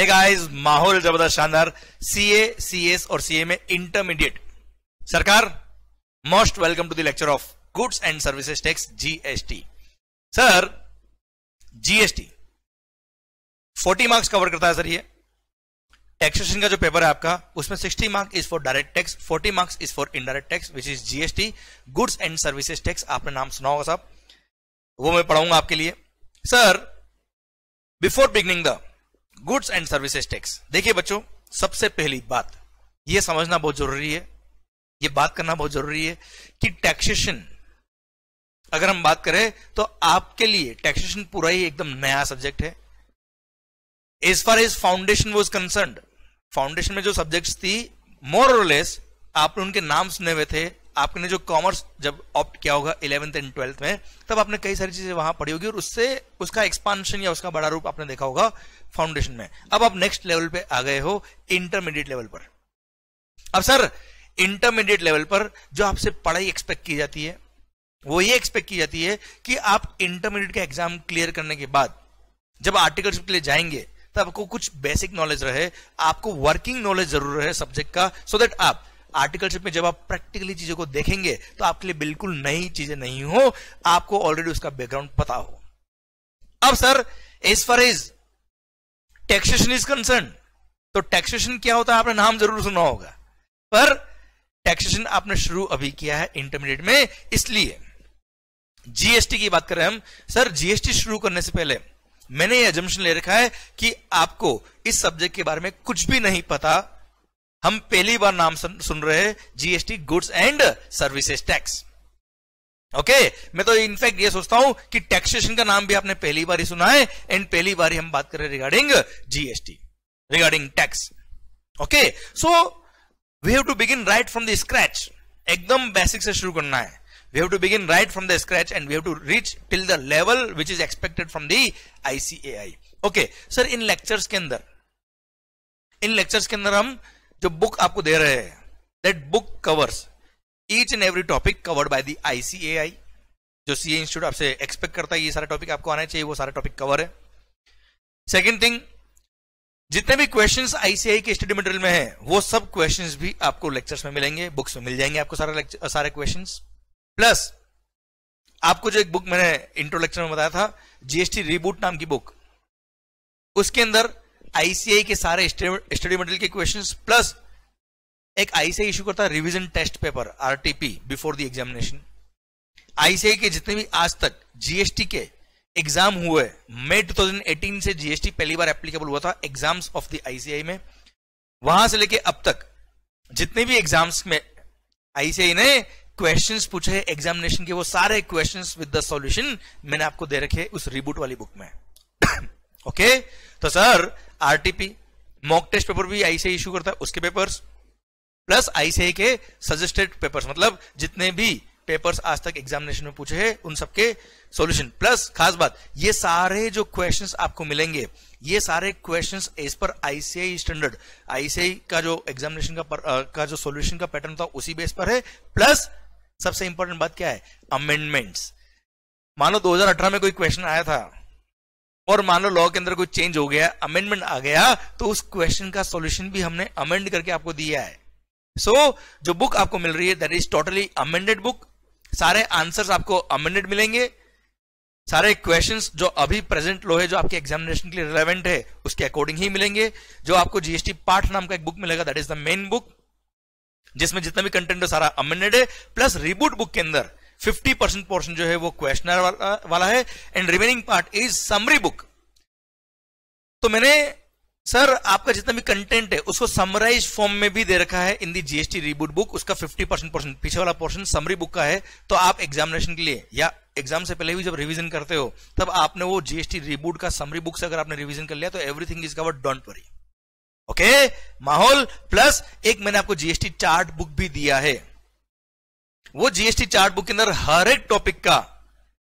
Hey guys माहौल जबरदस्त शानदार सीए सीएस और सीए में इंटरमीडिएट सरकार most welcome to the lecture of goods and services tax GST sir GST 40 marks cover करता है सर ये टैक्सेशन का जो पेपर है आपका उसमें 60 marks is for direct tax 40 marks is for indirect tax which is GST goods and services tax आपने नाम सुना होगा साहब वो मैं पढ़ाऊंगा आपके लिए sir before beginning the goods and services tax देखिए बच्चों सबसे पहली बात यह समझना बहुत जरूरी है ये बात करना बहुत जरूरी है कि टैक्सेशन अगर हम बात करें तो आपके लिए टैक्सेशन पूरा ही एकदम नया सब्जेक्ट है as far as foundation was concern foundation में जो सब्जेक्ट्स थी मोर और लेस आपने उनके नाम सुने हुए थे आपने जो कॉमर्स जब ऑप्ट किया होगा इलेवेंथ एंड ट्वेल्थ में तब आपने कई सारी चीजें वहां पढ़ी होगी और उससे उसका एक्सपांशन या उसका बड़ा रूप आपने देखा होगा फाउंडेशन में अब आप नेक्स्ट लेवल पे आ गए हो इंटरमीडिएट लेवल पर अब सर इंटरमीडिएट लेवल पर जो आपसे पढ़ाई एक्सपेक्ट की जाती है वो ये एक्सपेक्ट की जाती है कि आप इंटरमीडिएट का एग्जाम क्लियर करने के बाद जब आर्टिकलशिप के लिए जाएंगे तो आपको कुछ बेसिक नॉलेज रहे आपको वर्किंग नॉलेज जरूर रहे सब्जेक्ट का सो so दैट आप आर्टिकलशिप में जब आप प्रैक्टिकली चीजों को देखेंगे तो आपके लिए बिल्कुल नई चीजें नहीं हो आपको ऑलरेडी उसका बैकग्राउंड पता हो अब sir as far as taxation is concern तो टैक्सेशन क्या होता है आपने नाम जरूर सुना होगा पर टैक्सेशन आपने शुरू अभी किया है इंटरमीडिएट में इसलिए जीएसटी की बात कर रहे हैं हम सर जीएसटी शुरू करने से पहले मैंने ये एजम्पन ले रखा है कि आपको इस सब्जेक्ट के बारे में कुछ भी नहीं पता हम पहली बार नाम सुन रहे हैं GST goods and services tax okay मैं तो इनफैक्ट ये सोचता हूं कि टैक्सेशन का नाम भी आपने पहली बार सुना है एंड पहली बार हम बात कर रहे हैं regarding GST regarding tax okay so we have to begin right from the scratch एकदम बेसिक से शुरू करना है we have to begin right from the scratch and we have to reach till the level which is expected from the ICAI okay sir इन lectures के अंदर इन lectures के अंदर हम जो बुक आपको दे रहे हैं that book covers each and every topic covered by the ICAI जो सीए इंस्टीट्यूट आपसे एक्सपेक्ट करता है ये सारे टॉपिक आपको आना चाहिए वो सारे टॉपिक कवर है सेकेंड थिंग जितने भी क्वेश्चन आईसीआई के स्टडी मटेरियल में है वो सब क्वेश्चन भी आपको लेक्चर्स में मिलेंगे बुक्स में मिल जाएंगे आपको सारे सारे क्वेश्चन प्लस आपको जो एक बुक मैंने इंट्रोडक्शन में बताया था जीएसटी रिबूट नाम की बुक उसके अंदर आईसीआई के सारे स्टडी मटेरियल के क्वेश्चंस प्लस एक आईसीआई इशू करता है revision test paper RTP before the examination ICAI के जितने भी आज तक जीएसटी के एग्जाम हुए मई 2018 से जीएसटी पहली बार एप्लीकेबल हुआ था एग्जाम्स ऑफ द आईसीआई में वहां से लेके अब तक जितने भी एग्जाम्स में आईसीआई ने क्वेश्चंस पूछे हैं एग्जामिनेशन के वो सारे क्वेश्चंस विद द सॉल्यूशन मैंने आपको दे रखे उस रिबूट वाली बुक में ओके okay? तो sir RTP mock test paper भी आईसीआई इशू करता है उसके पेपर्स प्लस आईसीआई के सजेस्टेड पेपर्स मतलब जितने भी पेपर्स आज तक एग्जामिनेशन में पूछे हैं उन सबके सॉल्यूशन प्लस खास बात ये सारे जो क्वेश्चंस आपको मिलेंगे ये सारे questions as per ICAI standard ICAI का जो एग्जामिनेशन का पर, आ, का जो सॉल्यूशन का पैटर्न था उसी बेस पर है प्लस सबसे इंपॉर्टेंट बात क्या है अमेंडमेंट्स मानो दो में कोई क्वेश्चन आया था और मान लो लॉ के अंदर कोई चेंज हो गया अमेंडमेंट आ गया तो उस क्वेश्चन का सॉल्यूशन भी हमने अमेंड करके आपको दिया है सो so, जो बुक आपको मिल रही है that is totally amended book सारे आंसर्स आपको अमेंडेड मिलेंगे सारे क्वेश्चंस जो अभी प्रेजेंट लो है जो आपके एग्जामिनेशन के लिए रिलेवेंट है उसके अकॉर्डिंग ही मिलेंगे जो आपको जीएसटी पार्ट नाम का एक बुक मिलेगा that is the main book जिसमें जितना भी कंटेंट है सारा अमेंडेड है प्लस रिबूट बुक के अंदर 50 परसेंट पोर्शन जो है वो क्वेश्चनर वाला है and remaining part is summary book तो मैंने सर आपका जितना भी कंटेंट है उसको समराइज फॉर्म में भी दे रखा है in the GST reboot book उसका 50 परसेंट पोर्शन पीछे वाला पोर्शन समरी बुक का है तो आप एग्जामिनेशन के लिए या एग्जाम से पहले भी जब रिवीजन करते हो तब आपने वो जीएसटी रिबूट का समरी बुक से अगर आपने रिवीजन कर लिया तो everything is covered don't worry okay माहौल प्लस एक मैंने आपको जीएसटी चार्ट बुक भी दिया है वो जीएसटी चार्ट बुक के अंदर हर एक टॉपिक का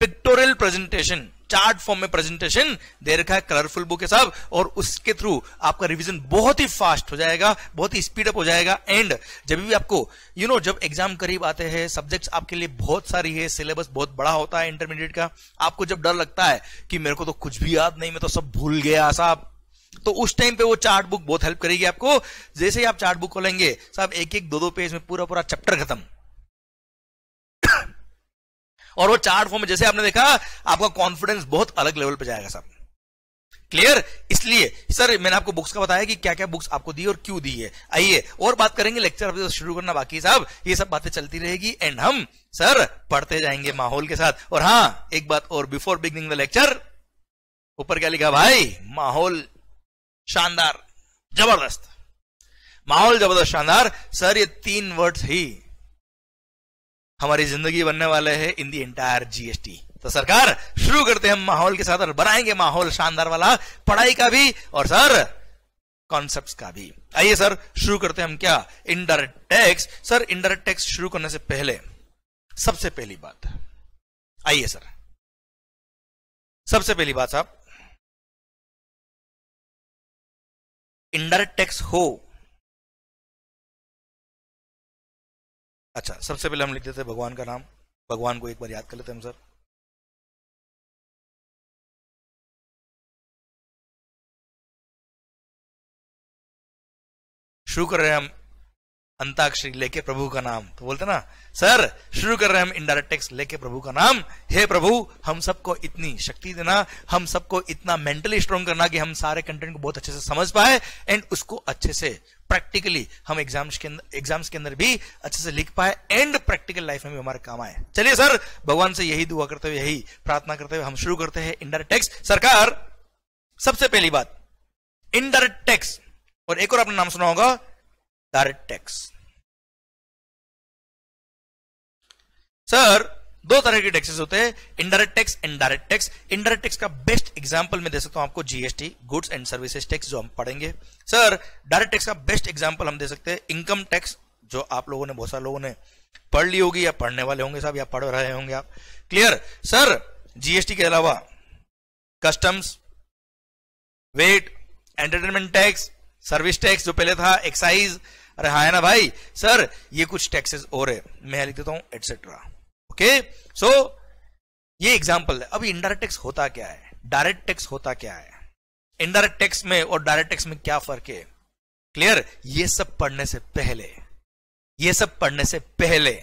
पिक्टोरियल प्रेजेंटेशन चार्ट फॉर्म में प्रेजेंटेशन दे रखा है कलरफुल बुक है सब और उसके थ्रू आपका रिवीजन बहुत ही फास्ट हो जाएगा बहुत ही स्पीड अप हो जाएगा एंड जब भी आपको यू you नो know, जब एग्जाम करीब आते हैं सब्जेक्ट्स आपके लिए बहुत सारी है सिलेबस बहुत बड़ा होता है इंटरमीडिएट का आपको जब डर लगता है कि मेरे को तो कुछ भी याद नहीं मैं तो सब भूल गया साहब तो उस टाइम पे वो चार्ट बुक बहुत हेल्प करेगी आपको जैसे ही आप चार्ट बुक खोलेंगे साहब एक एक दो दो पेज में पूरा पूरा चैप्टर खत्म और वो चार्ट फॉर्म जैसे आपने देखा आपका कॉन्फिडेंस बहुत अलग लेवल पर जाएगा सर क्लियर इसलिए सर मैंने आपको बुक्स का बताया कि क्या क्या बुक्स आपको दी और क्यों दी है आइए और बात करेंगे लेक्चर अभी तो शुरू करना बाकी साहब ये सब बातें चलती रहेगी एंड हम सर पढ़ते जाएंगे माहौल के साथ और हाँ एक बात और बिफोर बिगनिंग द लेक्चर ऊपर क्या लिखा भाई माहौल शानदार जबरदस्त माहौल जबरदस्त शानदार सर ये तीन वर्ड्स ही हमारी जिंदगी बनने वाले है इन दी एंटायर जीएसटी तो सरकार शुरू करते हैं माहौल के साथ और बनाएंगे माहौल शानदार वाला पढ़ाई का भी और सर कॉन्सेप्ट का भी आइए सर शुरू करते हैं हम क्या indirect tax sir indirect tax शुरू करने से पहले सबसे पहली बात आइए सर सबसे पहली बात साहब इनडायरेक्ट टैक्स हो अच्छा सबसे पहले हम लिख देते हैं भगवान का नाम भगवान को एक बार याद कर लेते हैं हम सर शुरू कर रहे हैं हम अंताक्षरी लेके प्रभु का नाम तो बोलते ना सर शुरू कर रहे हैं हम इनडायरेक्ट टेक्स लेके प्रभु का नाम हे प्रभु हम सबको इतनी शक्ति देना हम सबको इतना मेंटली स्ट्रॉन्ग करना कि हम सारे कंटेंट को बहुत अच्छे से समझ पाए एंड उसको अच्छे से प्रैक्टिकली हम एग्जाम्स के अंदर एग्जाम्स के अंदर भी अच्छे से लिख पाए एंड प्रैक्टिकल लाइफ में भी हमारे काम आए चलिए सर भगवान से यही दुआ करते हुए यही प्रार्थना करते हुए हम शुरू करते हैं इनडायरेक्ट टैक्स सरकार सबसे पहली बात इनडायरेक्ट टैक्स और एक और आपने नाम सुना होगा डायरेक्ट टैक्स सर दो तरह के टैक्सेस होते हैं indirect tax and direct tax indirect tax का बेस्ट एग्जांपल मैं दे सकता हूं आपको GST goods and services tax जो हम पढ़ेंगे सर डायरेक्ट टैक्स का बेस्ट एग्जांपल हम दे सकते हैं इनकम टैक्स जो आप लोगों ने बहुत सारे लोगों ने पढ़ ली होगी या पढ़ने वाले होंगे साहब या पढ़ रहे होंगे आप क्लियर सर जीएसटी के अलावा customs VAT entertainment tax service tax जो पहले था एक्साइज अरे हाँ है ना भाई सर ये कुछ टैक्सेस और है मैं लिख देता हूं एटसेट्रा ओके सो ये एग्जाम्पल है अब इंडायरेक्ट टैक्स होता क्या है डायरेक्ट टैक्स होता क्या है इनडायरेक्ट टैक्स में और डायरेक्ट टैक्स में क्या फर्क है क्लियर ये सब पढ़ने से पहले ये सब पढ़ने से पहले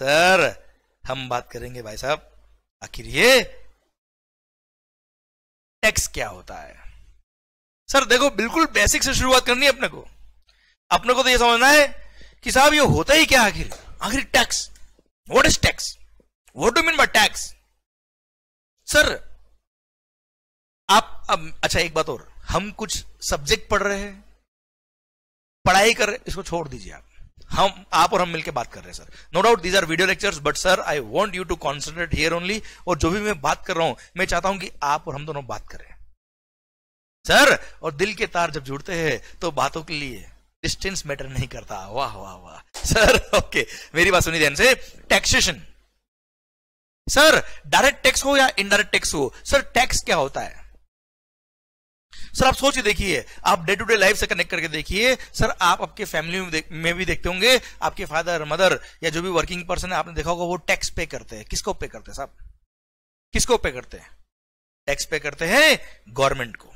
सर हम बात करेंगे भाई साहब आखिर ये टैक्स क्या होता है सर देखो बिल्कुल बेसिक से शुरुआत करनी है अपने को अपने को तो ये समझना है कि साहब ये होता ही क्या आखिर आखिर tax what is tax what do mean by tax sir आप अब अच्छा एक बात और हम कुछ सब्जेक्ट पढ़ रहे हैं पढ़ाई कर इसको छोड़ दीजिए आप हम आप और हम मिलकर बात कर रहे हैं sir no doubt these are video lectures but sir I want you to concentrate here only और जो भी मैं बात कर रहा हूं मैं चाहता हूं कि आप और हम दोनों बात करें सर और दिल के तार जब जुड़ते हैं तो बातों के लिए डिस्टेंस मैटर नहीं करता वाह वाह वाह सर ओके मेरी बात सुनी ध्यान से टैक्सेशन सर डायरेक्ट टैक्स हो या इनडायरेक्ट टैक्स हो सर टैक्स क्या होता है सर आप सोच के देखिए आप डे टू डे लाइफ से कनेक्ट करके देखिए सर आप आपके फैमिली में, देख, में भी देखते होंगे आपके फादर मदर या जो भी वर्किंग पर्सन है आपने देखा होगा वो टैक्स पे करते हैं किसको पे करते हैं साहब किसको पे करते हैं टैक्स पे करते हैं गवर्नमेंट को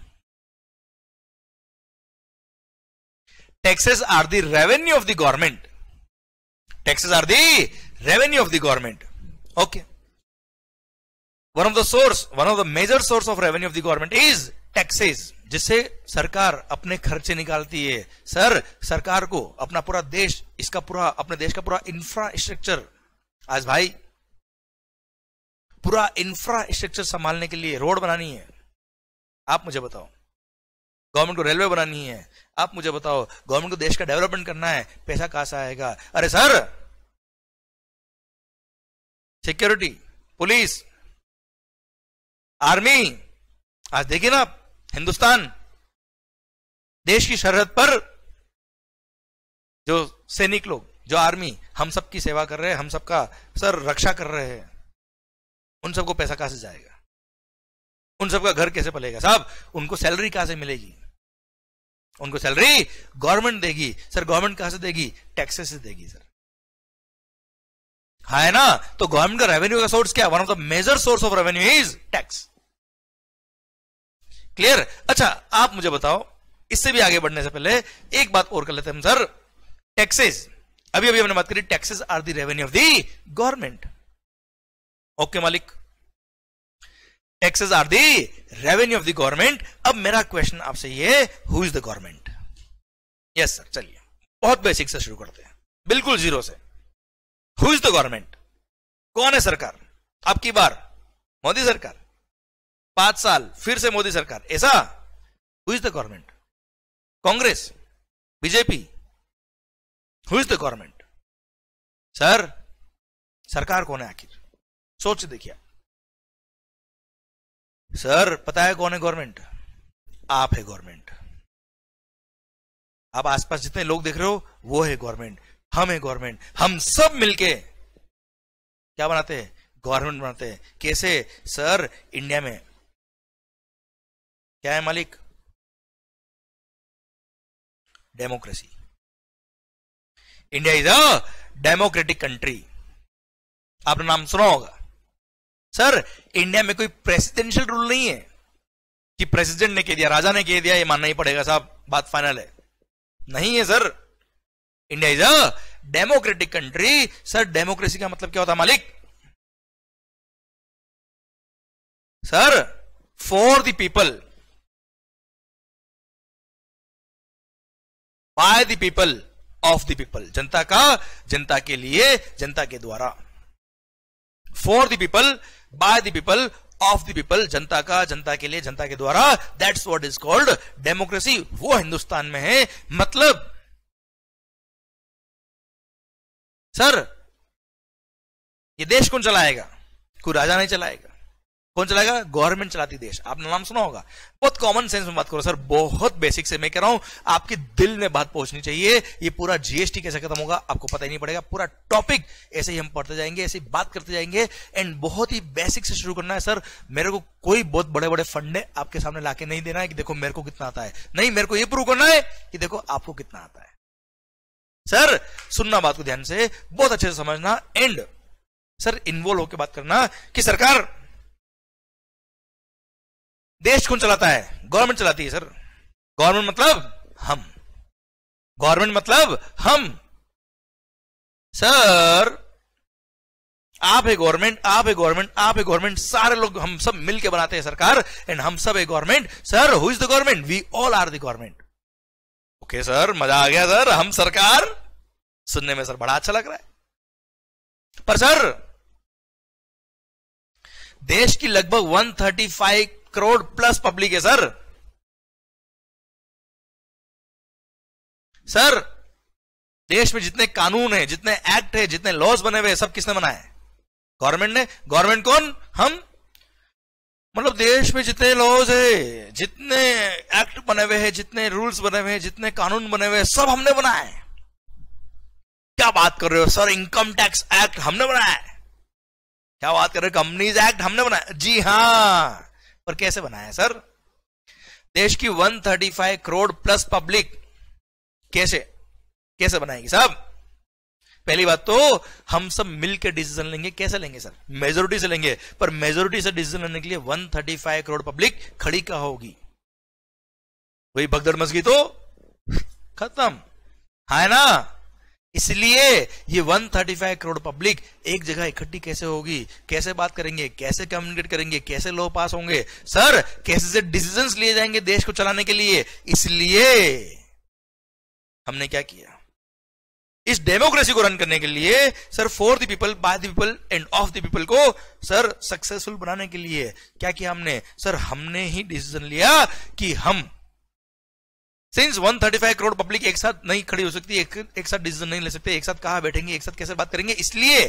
taxes are the revenue of the government taxes are the revenue of the government okay one of the source one of the major source of revenue of the government is taxes जिससे सरकार अपने खर्चे निकालती है sir सरकार को अपना पूरा देश इसका पूरा अपने देश का पूरा इंफ्रास्ट्रक्चर आज भाई पूरा इंफ्रास्ट्रक्चर संभालने के लिए रोड बनानी है आप मुझे बताओ गवर्नमेंट को रेलवे बनानी है आप मुझे बताओ गवर्नमेंट को देश का डेवलपमेंट करना है पैसा कहां से आएगा अरे सर सिक्योरिटी पुलिस आर्मी आज देखिए ना आप हिंदुस्तान देश की सरहद पर जो सैनिक लोग जो आर्मी हम सब की सेवा कर रहे हैं हम सबका सर रक्षा कर रहे हैं उन सबको पैसा कहां से जाएगा उन सबका घर कैसे पलेगा साहब उनको सैलरी कहां से मिलेगी उनको सैलरी गवर्नमेंट देगी सर गवर्नमेंट कहां से देगी टैक्सेस से देगी सर हा है ना तो गवर्नमेंट का रेवेन्यू का सोर्स क्या one of the major source of revenue is tax clear अच्छा आप मुझे बताओ इससे भी आगे बढ़ने से पहले एक बात और कर लेते हैं हम सर टैक्सेस अभी अभी हमने बात करी taxes are the revenue of the government okay मालिक taxes are the revenue of the government अब मेरा क्वेश्चन आपसे ये who is the government yes sir चलिए बहुत बेसिक से शुरू करते हैं बिल्कुल जीरो से हु इज द गवर्नमेंट कौन है सरकार आपकी बार मोदी सरकार पांच साल फिर से मोदी सरकार ऐसा who is the government Congress BJP who is the government sir सरकार कौन है आखिर सोच देखिए सर पता है कौन है गवर्नमेंट आप है गवर्नमेंट आप आसपास जितने लोग देख रहे हो वो है गवर्नमेंट हम है गवर्नमेंट हम सब मिलके क्या बनाते हैं गवर्नमेंट बनाते हैं कैसे सर इंडिया में क्या है मालिक democracy India is a democratic country आपने नाम सुना होगा सर इंडिया में कोई प्रेसिडेंशियल रूल नहीं है कि प्रेसिडेंट ने कह दिया राजा ने कह दिया ये मानना ही पड़ेगा साहब बात फाइनल है नहीं है sir India is a democratic country sir democracy का मतलब क्या होता है मालिक sir for the people by the people of the people जनता का जनता के लिए जनता के द्वारा for the people by the people of the people जनता का जनता के लिए जनता के द्वारा that's what is called democracy वो हिंदुस्तान में है मतलब सर ये देश कौन चलाएगा कोई राजा नहीं चलाएगा कौन चलाएगा गवर्नमेंट चलाती देश आपने नाम सुना होगा बहुत कॉमन सेंस में बात करो सर बहुत बेसिक से मैं कह रहा हूं आपके दिल में बात पहुंचनी चाहिए ये पूरा जीएसटी कैसे खत्म होगा आपको पता ही नहीं पड़ेगा पूरा टॉपिक ऐसे ही हम पढ़ते जाएंगे ऐसे ही बात करते जाएंगे एंड बहुत ही बेसिक से शुरू करना है सर मेरे को कोई बहुत बड़े बड़े फंडे आपके सामने लाके नहीं देना है कि देखो मेरे को कितना आता है नहीं मेरे को यह प्रूव करना है कि देखो आपको कितना आता है सर सुनना बात को ध्यान से बहुत अच्छे से समझना एंड सर इन्वॉल्व होकर बात करना कि सरकार देश कौन चलाता है गवर्नमेंट चलाती है सर गवर्नमेंट मतलब हम गवर्नमेंट मतलब हम सर आप है गवर्नमेंट आप है गवर्नमेंट आप है गवर्नमेंट सारे लोग हम सब मिलके बनाते हैं सरकार एंड हम सब है government sir who is the government we all are the government okay sir मजा आ गया सर हम सरकार सुनने में सर बड़ा अच्छा लग रहा है पर सर देश की लगभग 135 करोड़ प्लस पब्लिक है सर सर देश में जितने कानून है जितने एक्ट है जितने लॉज बने हुए सब किसने बनाए गवर्नमेंट ने गवर्नमेंट कौन हम मतलब देश में जितने लॉज है जितने एक्ट बने हुए हैं जितने रूल्स बने हुए हैं जितने कानून बने हुए हैं सब हमने बनाए क्या बात कर रहे हो सर इनकम टैक्स एक्ट हमने बनाया क्या बात कर रहे हो कंपनीज एक्ट हमने बनाया जी हाँ पर कैसे बनाया सर देश की 135 करोड़ प्लस पब्लिक कैसे कैसे बनाएगी साहब पहली बात तो हम सब मिलकर डिसीजन लेंगे कैसे लेंगे सर मेजोरिटी से लेंगे पर मेजोरिटी से डिसीजन लेने के लिए 135 करोड़ पब्लिक खड़ी कहा होगी वही भगदड़ मच गई तो खत्म हाँ है ना इसलिए ये 135 करोड़ पब्लिक एक जगह इकट्ठी कैसे होगी कैसे बात करेंगे कैसे कम्युनिकेट करेंगे कैसे लॉ पास होंगे सर कैसे से डिसीजन लिए जाएंगे देश को चलाने के लिए इसलिए हमने क्या किया इस डेमोक्रेसी को रन करने के लिए sir for the people by the people and of the people को सर सक्सेसफुल बनाने के लिए क्या किया हमने सर हमने ही डिसीजन लिया कि हम सिंस 135 करोड़ पब्लिक एक साथ नहीं खड़ी हो सकती एक, एक साथ डिसीजन नहीं ले सकते एक साथ कहा बैठेंगे एक साथ कैसे बात करेंगे इसलिए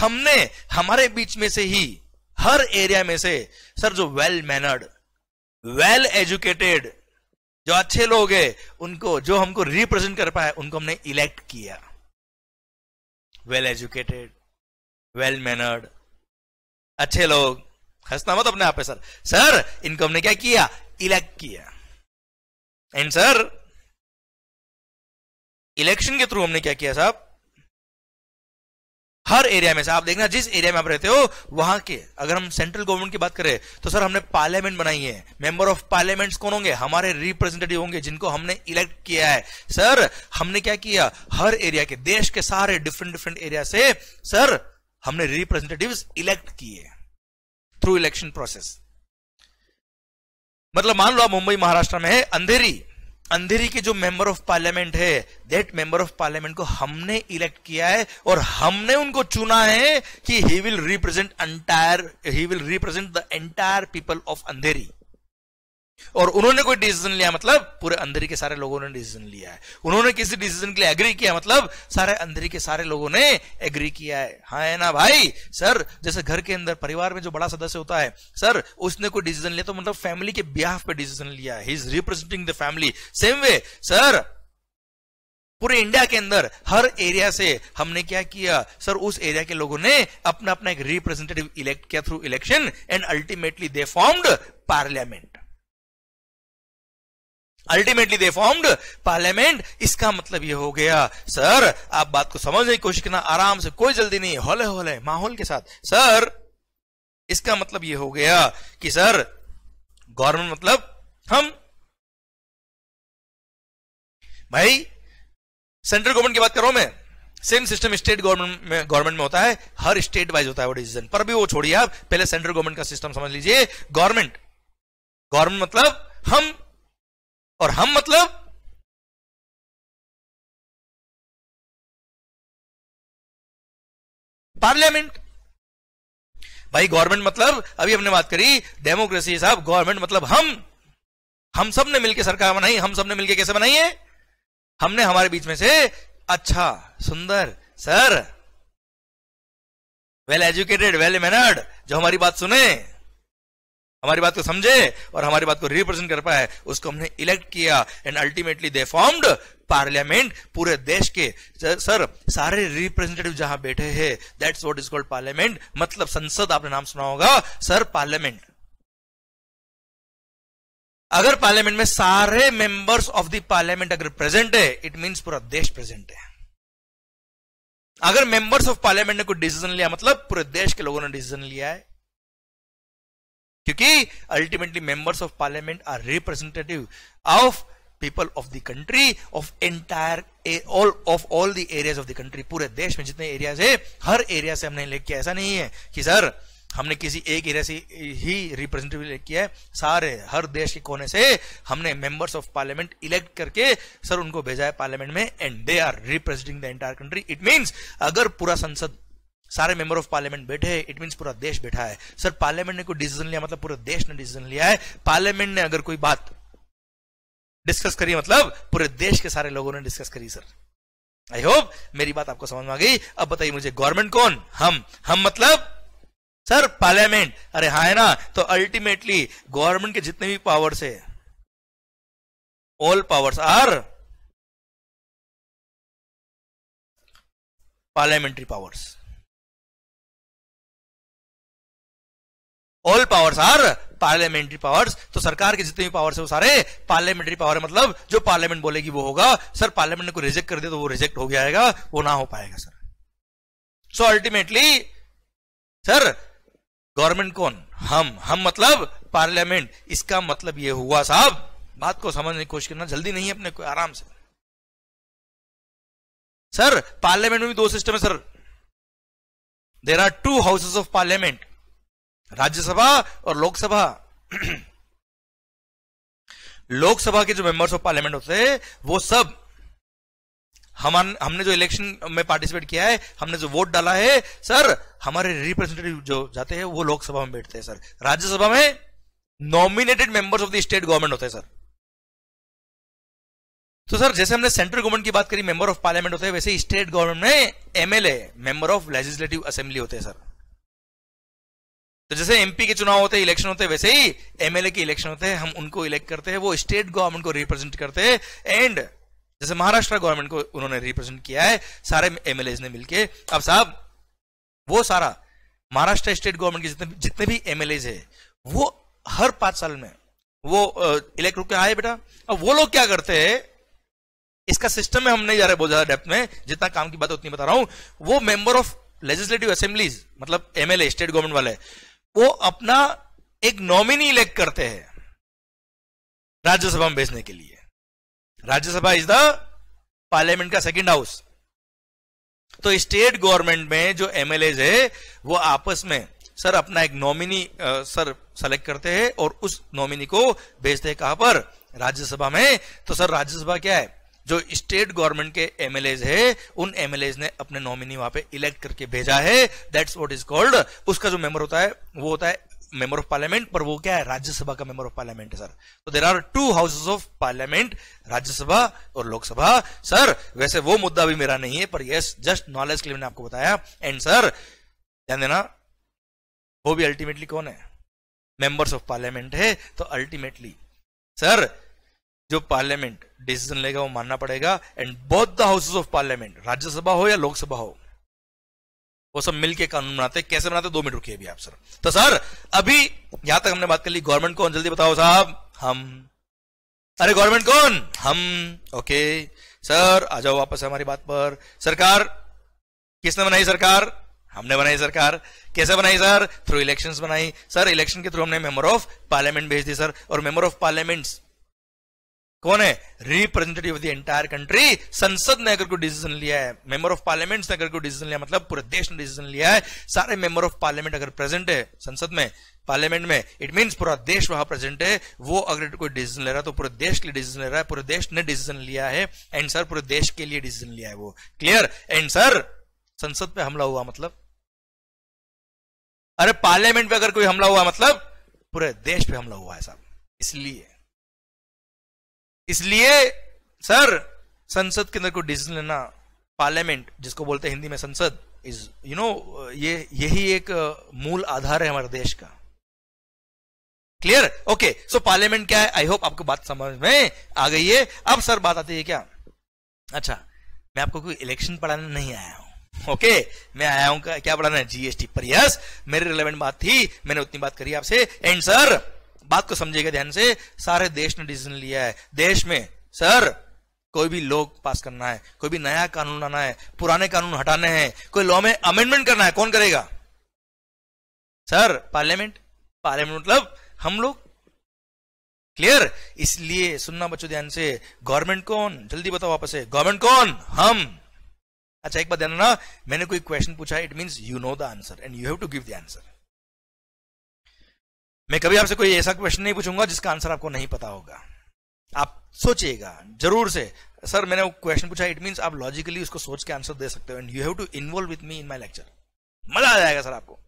हमने हमारे बीच में से ही हर एरिया में से सर जो वेल मैनर्ड वेल एजुकेटेड जो अच्छे लोग हैं उनको जो हमको रिप्रेजेंट कर पाए उनको हमने इलेक्ट किया वेल एजुकेटेड वेल मैनर्ड अच्छे लोग हंसना मत अपने आप पे सर सर इनको हमने क्या किया इलेक्ट किया एंड सर इलेक्शन के थ्रू हमने क्या किया साहब हर एरिया में साहब देखना जिस एरिया में आप रहते हो वहां के अगर हम सेंट्रल गवर्नमेंट की बात करें तो सर हमने पार्लियामेंट बनाई है मेंबर ऑफ पार्लियामेंट कौन होंगे हमारे रिप्रेजेंटेटिव होंगे जिनको हमने इलेक्ट किया है सर हमने क्या किया हर एरिया के देश के सारे डिफरेंट डिफरेंट एरिया से सर हमने रिप्रेजेंटेटिव इलेक्ट किए थ्रू इलेक्शन प्रोसेस मतलब मान लो आप मुंबई महाराष्ट्र में है अंधेरी अंधेरी के जो मेंबर ऑफ पार्लियामेंट है दैट मेंबर ऑफ पार्लियामेंट को हमने इलेक्ट किया है और हमने उनको चुना है कि he will represent entire he will represent the entire people of Andheri और उन्होंने कोई डिसीजन लिया मतलब पूरे अंधेरी के सारे लोगों ने डिसीजन लिया है उन्होंने किसी डिसीजन के लिए एग्री किया मतलब सारे अंधेरी के सारे लोगों ने एग्री किया है हाँ है ना भाई सर जैसे घर के अंदर परिवार में जो बड़ा सदस्य होता है सर उसने कोई डिसीजन लिया तो मतलब फैमिली के बिहाफ पे डिसीजन लिया है is representing the family same way sir पूरे इंडिया के अंदर हर एरिया से हमने क्या किया सर उस एरिया के लोगों ने अपना अपना एक रिप्रेजेंटेटिव इलेक्ट किया through election and ultimately they formed parliament ultimately they formed parliament इसका मतलब ये हो गया सर आप बात को समझने की कोशिश करना आराम से कोई जल्दी नहीं होले होले माहौल के साथ सर इसका मतलब ये हो गया कि सर गवर्नमेंट मतलब हम भाई सेंट्रल गवर्नमेंट की बात करो मैं सेम सिस्टम स्टेट गवर्नमेंट में गवर्नमेंट में होता है हर स्टेट वाइज होता है वो डिसीजन पर भी वो छोड़िए आप पहले सेंट्रल गवर्नमेंट का सिस्टम समझ लीजिए गवर्नमेंट गवर्नमेंट मतलब हम और हम मतलब पार्लियामेंट भाई गवर्नमेंट मतलब अभी हमने बात करी डेमोक्रेसी साहब गवर्नमेंट मतलब हम हम सब ने मिलकर सरकार बनाई हम सब ने मिलकर कैसे बनाई है हमने हमारे बीच में से अच्छा सुंदर sir well educated well mannered जो हमारी बात सुने हमारी बात को समझे और हमारी बात को रिप्रेजेंट कर पाए उसको हमने इलेक्ट किया and ultimately they formed parliament पूरे देश के सर सारे रिप्रेजेंटेटिव जहां बैठे हैं that's what is called parliament मतलब संसद आपने नाम सुना होगा सर पार्लियामेंट अगर पार्लियामेंट में सारे मेंबर्स ऑफ द पार्लियामेंट अगर प्रेजेंट है इट मींस पूरा देश प्रेजेंट है अगर मेंबर्स ऑफ पार्लियामेंट ने कोई डिसीजन लिया मतलब पूरे देश के लोगों ने डिसीजन लिया है क्योंकि ultimately members of parliament are representative of people of the country of entire all of all the areas of the country पूरे देश में जितने एरियाज है हर एरिया से हमने लेके ऐसा नहीं है कि सर हमने किसी एक एरिया से ही रिप्रेजेंटेटिव इलेक्ट किया है सारे हर देश के कोने से हमने मेंबर्स ऑफ पार्लियामेंट इलेक्ट करके सर उनको भेजा है पार्लियामेंट में and they are representing the entire country it means अगर पूरा संसद सारे मेंबर ऑफ पार्लियामेंट बैठे इट मीन पूरा देश बैठा है सर पार्लियामेंट ने कोई डिसीजन लिया मतलब पूरे देश ने डिसीजन लिया है पार्लियामेंट ने अगर कोई बात डिस्कस करी मतलब पूरे देश के सारे लोगों ने डिस्कस करी सर आई होप मेरी बात आपको समझ में आ गई अब बताइए मुझे गवर्नमेंट कौन हम हम मतलब सर पार्लियामेंट अरे हा है ना तो अल्टीमेटली गवर्नमेंट के जितने भी पावर्स है all powers are parliamentary powers all powers are parliamentary powers तो सरकार के जितने भी पावर्स है वो सारे पार्लियामेंट्री पावर मतलब जो पार्लियामेंट बोलेगी वो होगा सर पार्लियामेंट ने कोई रिजेक्ट कर दिया तो वो रिजेक्ट हो जाएगा वो ना हो पाएगा sir so ultimately sir government कौन हम हम मतलब पार्लियामेंट इसका मतलब ये हुआ साहब बात को समझने की कोशिश करना जल्दी नहीं है अपने को आराम से सर पार्लियामेंट में भी दो सिस्टम है sir there are two houses of parliament Rajya Sabha और लोकसभा लोकसभा के जो मेंबर्स ऑफ पार्लियामेंट होते हैं वो सब हम हमने जो इलेक्शन में पार्टिसिपेट किया है हमने जो वोट डाला है सर हमारे रिप्रेजेंटेटिव जो जाते हैं वो लोकसभा में बैठते हैं सर राज्यसभा में nominated members of the state government होते हैं सर तो सर जैसे हमने सेंट्रल गवर्नमेंट की बात करी मेंबर ऑफ पार्लियामेंट होते हैं वैसे स्टेट गवर्नमेंट में MLA member of legislative assembly होते हैं सर तो जैसे एमपी के चुनाव होते हैं इलेक्शन होते हैं वैसे ही एमएलए के इलेक्शन होते हैं हम उनको इलेक्ट करते हैं वो स्टेट गवर्नमेंट को रिप्रेजेंट करते हैं एंड जैसे महाराष्ट्र गवर्नमेंट को उन्होंने रिप्रेजेंट किया है सारे एमएलए ने मिलकर अब साहब वो सारा महाराष्ट्र स्टेट गवर्नमेंट के जितने जितने भी एमएलए है वो हर पांच साल में वो इलेक्ट होकर आए बेटा अब वो लोग क्या करते हैं इसका सिस्टम में हम नहीं जा रहे बहुत ज्यादा डेप्थ में जितना काम की बात उतनी बता रहा हूं वो मेंबर ऑफ लेजिस्लेटिव असेंबलीज मतलब एमएलए स्टेट गवर्नमेंट वाले वो अपना एक नॉमिनी इलेक्ट करते हैं राज्यसभा में भेजने के लिए राज्यसभा इज द पार्लियामेंट का सेकंड हाउस तो स्टेट गवर्नमेंट में जो एमएलए है वो आपस में सर अपना एक नॉमिनी सर सेलेक्ट करते हैं और उस नॉमिनी को भेजते हैं कहां पर राज्यसभा में तो सर राज्यसभा क्या है जो स्टेट गवर्नमेंट के एमएलए है उन एमएलए ने अपने नॉमिनी वहां पे इलेक्ट करके भेजा है दैट्स वॉट इज कॉल्ड उसका जो मेंबर होता है वो होता है मेंबर ऑफ पार्लियामेंट पर वो क्या है राज्यसभा का मेंबर ऑफ पार्लियामेंट है सर तो there are two houses of parliament Rajya Sabha और लोकसभा सर वैसे वो मुद्दा भी मेरा नहीं है पर यस जस्ट नॉलेज के लिए मैंने आपको बताया एंड सर ध्यान देना वो भी अल्टीमेटली कौन है मेंबर्स ऑफ पार्लियामेंट है तो अल्टीमेटली सर जो पार्लियामेंट डिसीजन लेगा वो मानना पड़ेगा and both the houses of parliament Rajya Sabha हो या लोकसभा हो वो सब मिलके कानून बनाते कैसे बनाते दो मिनट रुकिए अभी आप सर तो सर अभी यहां तक हमने बात कर ली गवर्नमेंट कौन जल्दी बताओ साहब हम अरे गवर्नमेंट कौन हम ओके सर आ जाओ वापस हमारी बात पर सरकार किसने बनाई सरकार हमने बनाई सरकार कैसे बनाई सर थ्रू इलेक्शंस बनाई सर इलेक्शन के थ्रू हमने मेंबर ऑफ पार्लियामेंट भेज दी सर और मेंबर ऑफ पार्लियामेंट्स कौन है रिप्रेजेंटेटिव ऑफ एंटायर कंट्री संसद ने अगर कोई डिसीजन लिया है मेंबर ऑफ पार्लियामेंट ने अगर कोई डिसीजन लिया मतलब पूरे देश ने डिसीजन लिया है सारे मेंबर ऑफ पार्लियामेंट अगर प्रेजेंट है संसद में पार्लियामेंट में इट मीन पूरा देश वहां प्रेजेंट है वो अगर कोई डिसीजन ले रहा है तो पूरे देश के लिए डिसीजन ले रहा है पूरे देश ने डिसीजन लिया है एंड सर पूरे देश के लिए डिसीजन लिया है वो क्लियर एंड सर संसद पे हमला हुआ मतलब अरे पार्लियामेंट पे अगर कोई हमला हुआ मतलब पूरे देश पे हमला हुआ है साहब इसलिए इसलिए सर संसद के अंदर कोई डिसीजन लेना पार्लियामेंट जिसको बोलते हैं हिंदी में संसद इज यू नो ये यही एक uh, मूल आधार है हमारे देश का क्लियर ओके सो पार्लियामेंट क्या है आई होप आपको बात समझ में आ गई है अब सर बात आती है क्या अच्छा मैं आपको कोई इलेक्शन पढ़ाने नहीं आया हूं ओके मैं आया हूं क्या पढ़ाना है जीएसटी पर यस मेरी रिलेवेंट बात थी मैंने उतनी बात करी आपसे एंड सर बात को समझेगा ध्यान से सारे देश ने डिसीजन लिया है देश में सर कोई भी लोग पास करना है कोई भी नया कानून आना है पुराने कानून हटाने हैं कोई लॉ में अमेंडमेंट करना है कौन करेगा सर पार्लियामेंट पार्लियामेंट मतलब हम लोग क्लियर इसलिए सुनना बच्चों ध्यान से गवर्नमेंट कौन जल्दी बताओ वापस से गवर्नमेंट कौन हम अच्छा एक बात ध्यान ना मैंने कोई क्वेश्चन पूछा it mean you know the answer and you have to give the answer मैं कभी आपसे कोई ऐसा क्वेश्चन नहीं पूछूंगा जिसका आंसर आपको नहीं पता होगा आप सोचिएगा जरूर से सर मैंने वो क्वेश्चन पूछा इट मीन्स आप लॉजिकली उसको सोच के आंसर दे सकते हो and you have to involve with me in my lecture मजा आ जाएगा सर आपको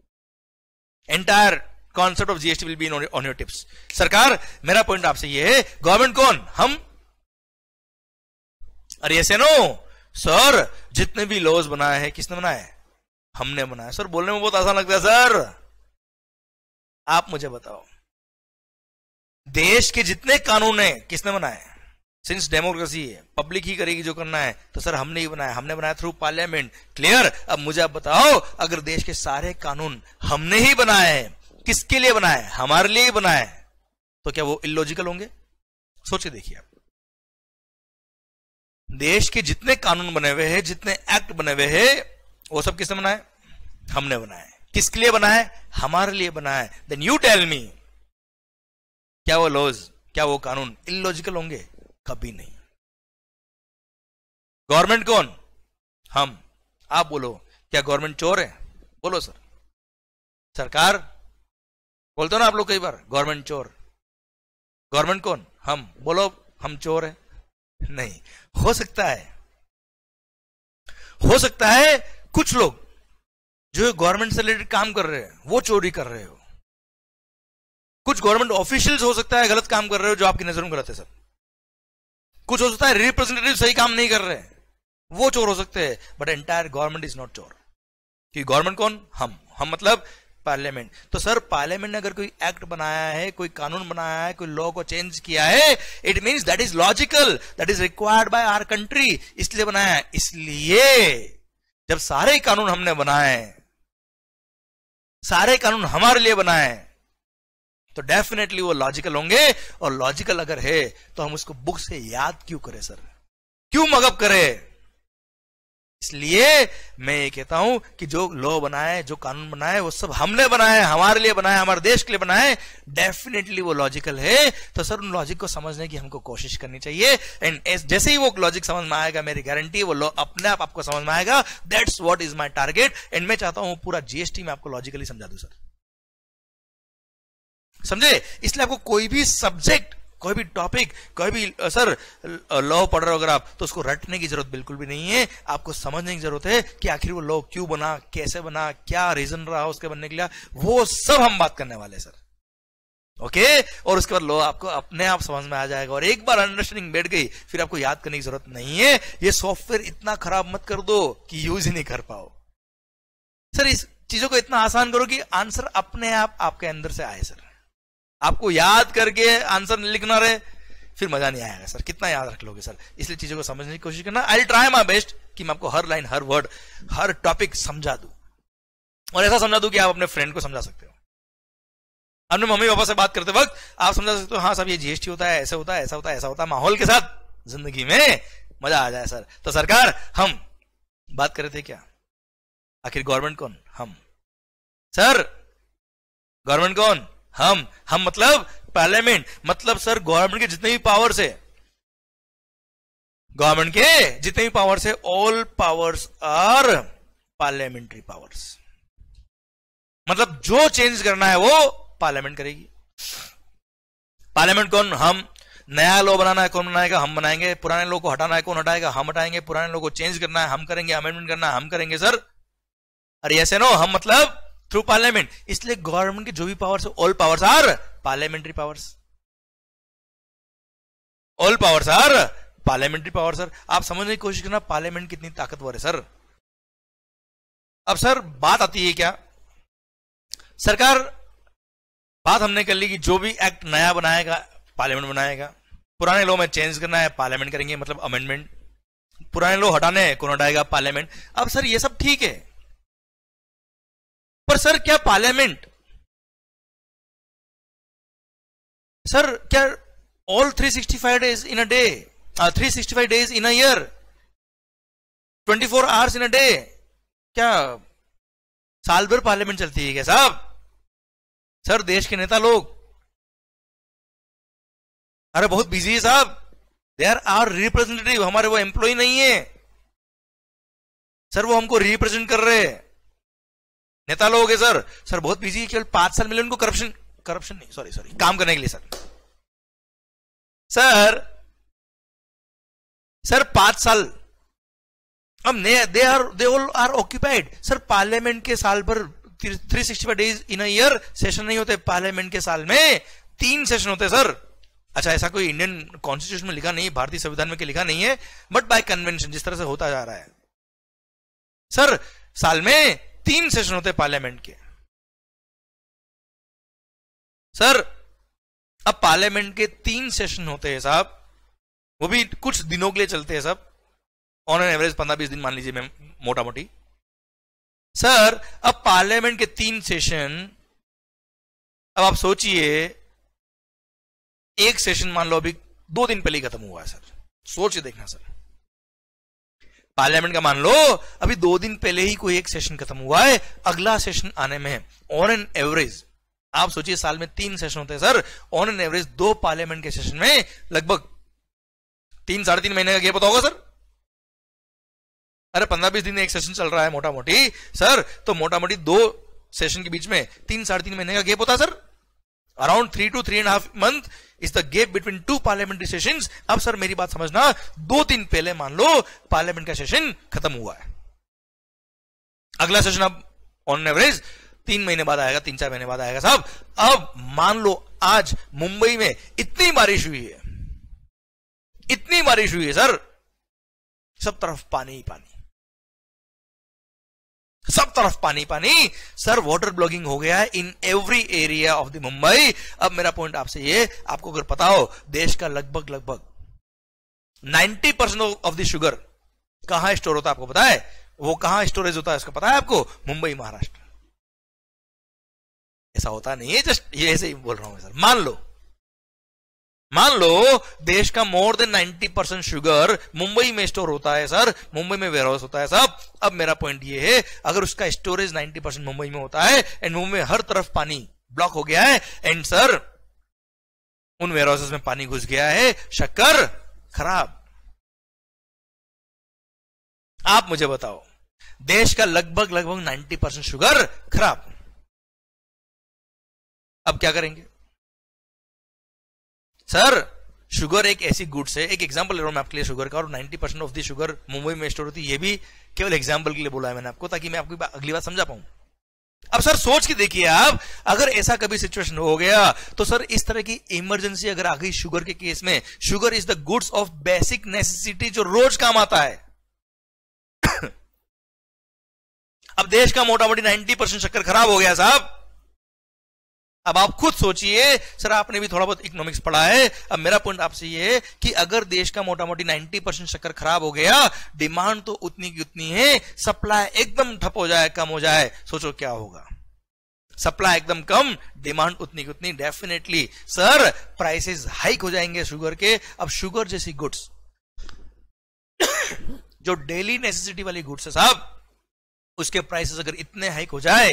entire concept of GST will be on your tips सरकार मेरा पॉइंट आपसे ये है गवर्नमेंट कौन हम अरे ऐसे नो सर जितने भी लॉज बनाए हैं किसने बनाए हमने बनाया सर बोलने में बहुत आसान लगता है सर आप मुझे बताओ देश के जितने कानून है किसने बनाए सिंस डेमोक्रेसी है पब्लिक ही करेगी जो करना है तो सर हमने ही बनाया हमने बनाया थ्रू पार्लियामेंट क्लियर अब मुझे आप बताओ अगर देश के सारे कानून हमने ही बनाए हैं किसके लिए बनाए हमारे लिए ही बनाए तो क्या वो इलॉजिकल होंगे सोचिए देखिए आप देश के जितने कानून बने हुए हैं जितने एक्ट बने हुए हैं वो सब किसने बनाए हमने बनाए किसके लिए बना है हमारे लिए बना है देन यू टेल मी क्या वो लॉज क्या वो कानून इलॉजिकल होंगे कभी नहीं गवर्नमेंट कौन हम आप बोलो क्या गवर्नमेंट चोर है बोलो सर सरकार बोलते हो ना आप लोग कई बार गवर्नमेंट चोर गवर्नमेंट कौन हम बोलो हम चोर है नहीं हो सकता है हो सकता है कुछ लोग जो गवर्नमेंट से रिलेटेड काम कर रहे हैं वो चोरी कर रहे हो कुछ गवर्नमेंट ऑफिशियल्स हो सकता है गलत काम कर रहे हो जो आपकी नजर में गलत है सर कुछ हो सकता है रिप्रेजेंटेटिव सही काम नहीं कर रहे हैं वो चोर हो सकते हैं but entire government is not चोर कि गवर्नमेंट कौन हम हम मतलब पार्लियामेंट तो सर पार्लियामेंट ने अगर कोई एक्ट बनाया है कोई कानून बनाया है कोई लॉ को चेंज किया है it means that is logical that is required by our country इसलिए बनाया है इसलिए जब सारे कानून हमने बनाए सारे कानून हमारे लिए बनाए हैं तो डेफिनेटली वो लॉजिकल होंगे और लॉजिकल अगर है तो हम उसको बुक से याद क्यों करें सर क्यों मगब करें इसलिए मैं ये कहता हूं कि जो लॉ बनाए जो कानून बनाए वो सब हमने बनाए हमारे लिए बनाए हमारे देश के लिए बनाए डेफिनेटली वो लॉजिकल है तो सर उन लॉजिक को समझने की हमको कोशिश करनी चाहिए एंड जैसे ही वो लॉजिक समझ में आएगा मेरी गारंटी वो लॉ अपने आप आपको समझ में आएगा that's what is my target and मैं चाहता हूं पूरा जीएसटी में आपको लॉजिकली समझा दू सर समझे इसलिए आपको कोई भी सब्जेक्ट कोई भी टॉपिक कोई भी सर लॉ पढ़ रहे हो अगर आप तो उसको रटने की जरूरत बिल्कुल भी नहीं है आपको समझने की जरूरत है कि आखिर वो लॉ क्यों बना कैसे बना क्या रीजन रहा उसके बनने के लिए वो सब हम बात करने वाले सर ओके okay? और उसके बाद लो आपको अपने आप समझ में आ जाएगा और एक बार अंडरस्टैंडिंग बैठ गई फिर आपको याद करने की जरूरत नहीं है ये सॉफ्टवेयर इतना खराब मत कर दो कि यूज ही नहीं कर पाओ सर इस चीजों को इतना आसान करो कि आंसर अपने आप आपके अंदर से आए सर आपको याद करके आंसर लिखना रहे फिर मजा नहीं आएगा सर कितना याद रख लोगे सर इसलिए चीजों को समझने की कोशिश करना आई ट्राई माई बेस्ट कि मैं आपको हर लाइन हर वर्ड हर टॉपिक समझा दू और ऐसा समझा दू कि आप अपने फ्रेंड को समझा सकते हो अपने मम्मी पापा से बात करते वक्त आप समझा सकते हो हाँ सब ये जीएसटी होता है ऐसे होता है ऐसा होता है ऐसा होता है माहौल के साथ जिंदगी में मजा आ जाए सर तो सरकार हम बात कर रहे थे क्या आखिर गवर्नमेंट कौन हम सर गवर्नमेंट कौन हम हम मतलब पार्लियामेंट मतलब सर गवर्नमेंट के जितने भी पावर्स है गवर्नमेंट के जितने भी पावर्स है all powers are parliamentary powers मतलब जो चेंज करना है वो पार्लियामेंट करेगी पार्लियामेंट कौन हम नया लॉ बनाना है कौन बनाएगा हम बनाएंगे पुराने लोग को हटाना है कौन हटाएगा हम हटाएंगे पुराने लोग को चेंज करना है हम करेंगे अमेंडमेंट करना है हम करेंगे सर अरे ऐसे नो हम मतलब थ्रू पार्लियामेंट इसलिए गवर्नमेंट के जो भी पावर्स है all powers are parliamentary powers all powers are parliamentary power sir आप समझने की कोशिश करना पार्लियामेंट कितनी ताकतवर है सर अब सर बात आती है क्या सरकार बात हमने कर ली कि जो भी एक्ट नया बनाएगा पार्लियामेंट बनाएगा पुराने लॉ में चेंज करना है पार्लियामेंट करेंगे मतलब अमेंडमेंट पुराने लॉ हटाने कौन हटाएगा पार्लियामेंट अब सर ये सब ठीक है पर सर क्या पार्लियामेंट सर क्या all 365 days in a day 365 days in a year 24 hours in a day क्या साल भर पार्लियामेंट चलती है क्या साहब सर देश के नेता लोग अरे बहुत बिजी है साहब आर आर रिप्रेजेंटेटिव हमारे वो एम्प्लॉय नहीं है सर वो हमको रिप्रेजेंट कर रहे हैं नेता लोग सर सर बहुत बिजी है केवल पांच साल मिले उनको करप्शन करप्शन नहीं सॉरी सॉरी काम करने के लिए सर सर सर पांच साल अब they are they all are occupied sir parliament के साल पर three sixty five days in a year session नहीं होते पार्लियामेंट के साल में तीन सेशन होते सर अच्छा ऐसा कोई इंडियन कॉन्स्टिट्यूशन में लिखा नहीं भारतीय संविधान में लिखा नहीं है बट बाय कन्वेंशन जिस तरह से होता जा रहा है सर साल में तीन सेशन होते पार्लियामेंट के सर अब पार्लियामेंट के तीन सेशन होते हैं साहब वो भी कुछ दिनों के लिए चलते हैं सब ऑन एन एवरेज पंद्रह बीस दिन मान लीजिए मैम मोटा मोटी सर अब पार्लियामेंट के तीन सेशन अब आप सोचिए एक सेशन मान लो अभी दो दिन पहले खत्म हुआ है सर सोच देखना सर पार्लियामेंट का मान लो अभी दो दिन पहले ही कोई एक सेशन खत्म हुआ है अगला सेशन आने में ऑन एन एवरेज आप सोचिए साल में तीन सेशन होते हैं सर ऑन एन एवरेज दो पार्लियामेंट के सेशन में लगभग तीन साढ़े तीन महीने का गैप होता होगा सर अरे पंद्रह बीस दिन एक सेशन चल रहा है मोटा मोटी सर तो मोटा मोटी दो सेशन के बीच में तीन साढ़े तीन महीने का गैप होता है sir around three to three and half month is the gap between two parliamentary session अब सर मेरी बात समझना दो दिन पहले मान लो पार्लियामेंट का सेशन खत्म हुआ है अगला सेशन अब ऑन एवरेज तीन महीने बाद आएगा तीन चार महीने बाद आएगा साहब अब मान लो आज मुंबई में इतनी बारिश हुई है इतनी बारिश हुई है सर सब तरफ पानी ही पानी सब तरफ पानी पानी सर वाटर ब्लॉगिंग हो गया है in every area of the Mumbai अब मेरा पॉइंट आपसे ये आपको अगर पता हो देश का लगभग लगभग 90 परसेंट ऑफ द शुगर कहां स्टोर होता है आपको पता है वो कहां स्टोरेज होता है उसका पता है आपको मुंबई महाराष्ट्र ऐसा होता नहीं है जस्ट ये ऐसे ही बोल रहा हूं सर मान लो मान लो देश का more than 90 percent sugar Mumbai में स्टोर होता है सर मुंबई में वेयरहाउस होता है सब अब मेरा पॉइंट ये है अगर उसका स्टोरेज 90 परसेंट मुंबई में होता है एंड मुंबई में हर तरफ पानी ब्लॉक हो गया है एंड सर उन वेयरहाउसेस में पानी घुस गया है शक्कर खराब आप मुझे बताओ देश का लगभग लगभग 90 परसेंट शुगर खराब अब क्या करेंगे सर शुगर एक ऐसी गुड्स है एक एग्जाम्पल ले रहा हूं मैं आपके लिए शुगर का और 90 percent of the sugar Mumbai में स्टोर होती है ये भी केवल एग्जाम्पल के लिए बोला है मैंने आपको ताकि मैं आपको अगली बार समझा पाऊं अब सर सोच के देखिए आप अगर ऐसा कभी सिचुएशन हो गया तो सर इस तरह की इमरजेंसी अगर आ गई शुगर के केस में sugar is the goods of basic necessity जो रोज काम आता है अब देश का मोटा मोटी नाइनटी परसेंट शक्कर खराब हो गया साहब अब आप खुद सोचिए सर आपने भी थोड़ा बहुत इकोनॉमिक्स पढ़ा है अब मेरा पॉइंट आपसे ये है कि अगर देश का मोटा मोटी 90 परसेंट शक्कर खराब हो गया डिमांड तो उतनी की उतनी है सप्लाई एकदम ठप हो जाए कम हो जाए सोचो क्या होगा सप्लाई एकदम कम डिमांड उतनी की उतनी डेफिनेटली सर प्राइसेस हाइक हो जाएंगे शुगर के अब शुगर जैसी गुड्स जो डेली नेसेसिटी वाली गुड्स है साहब उसके प्राइसेस अगर इतने हाइक हो जाए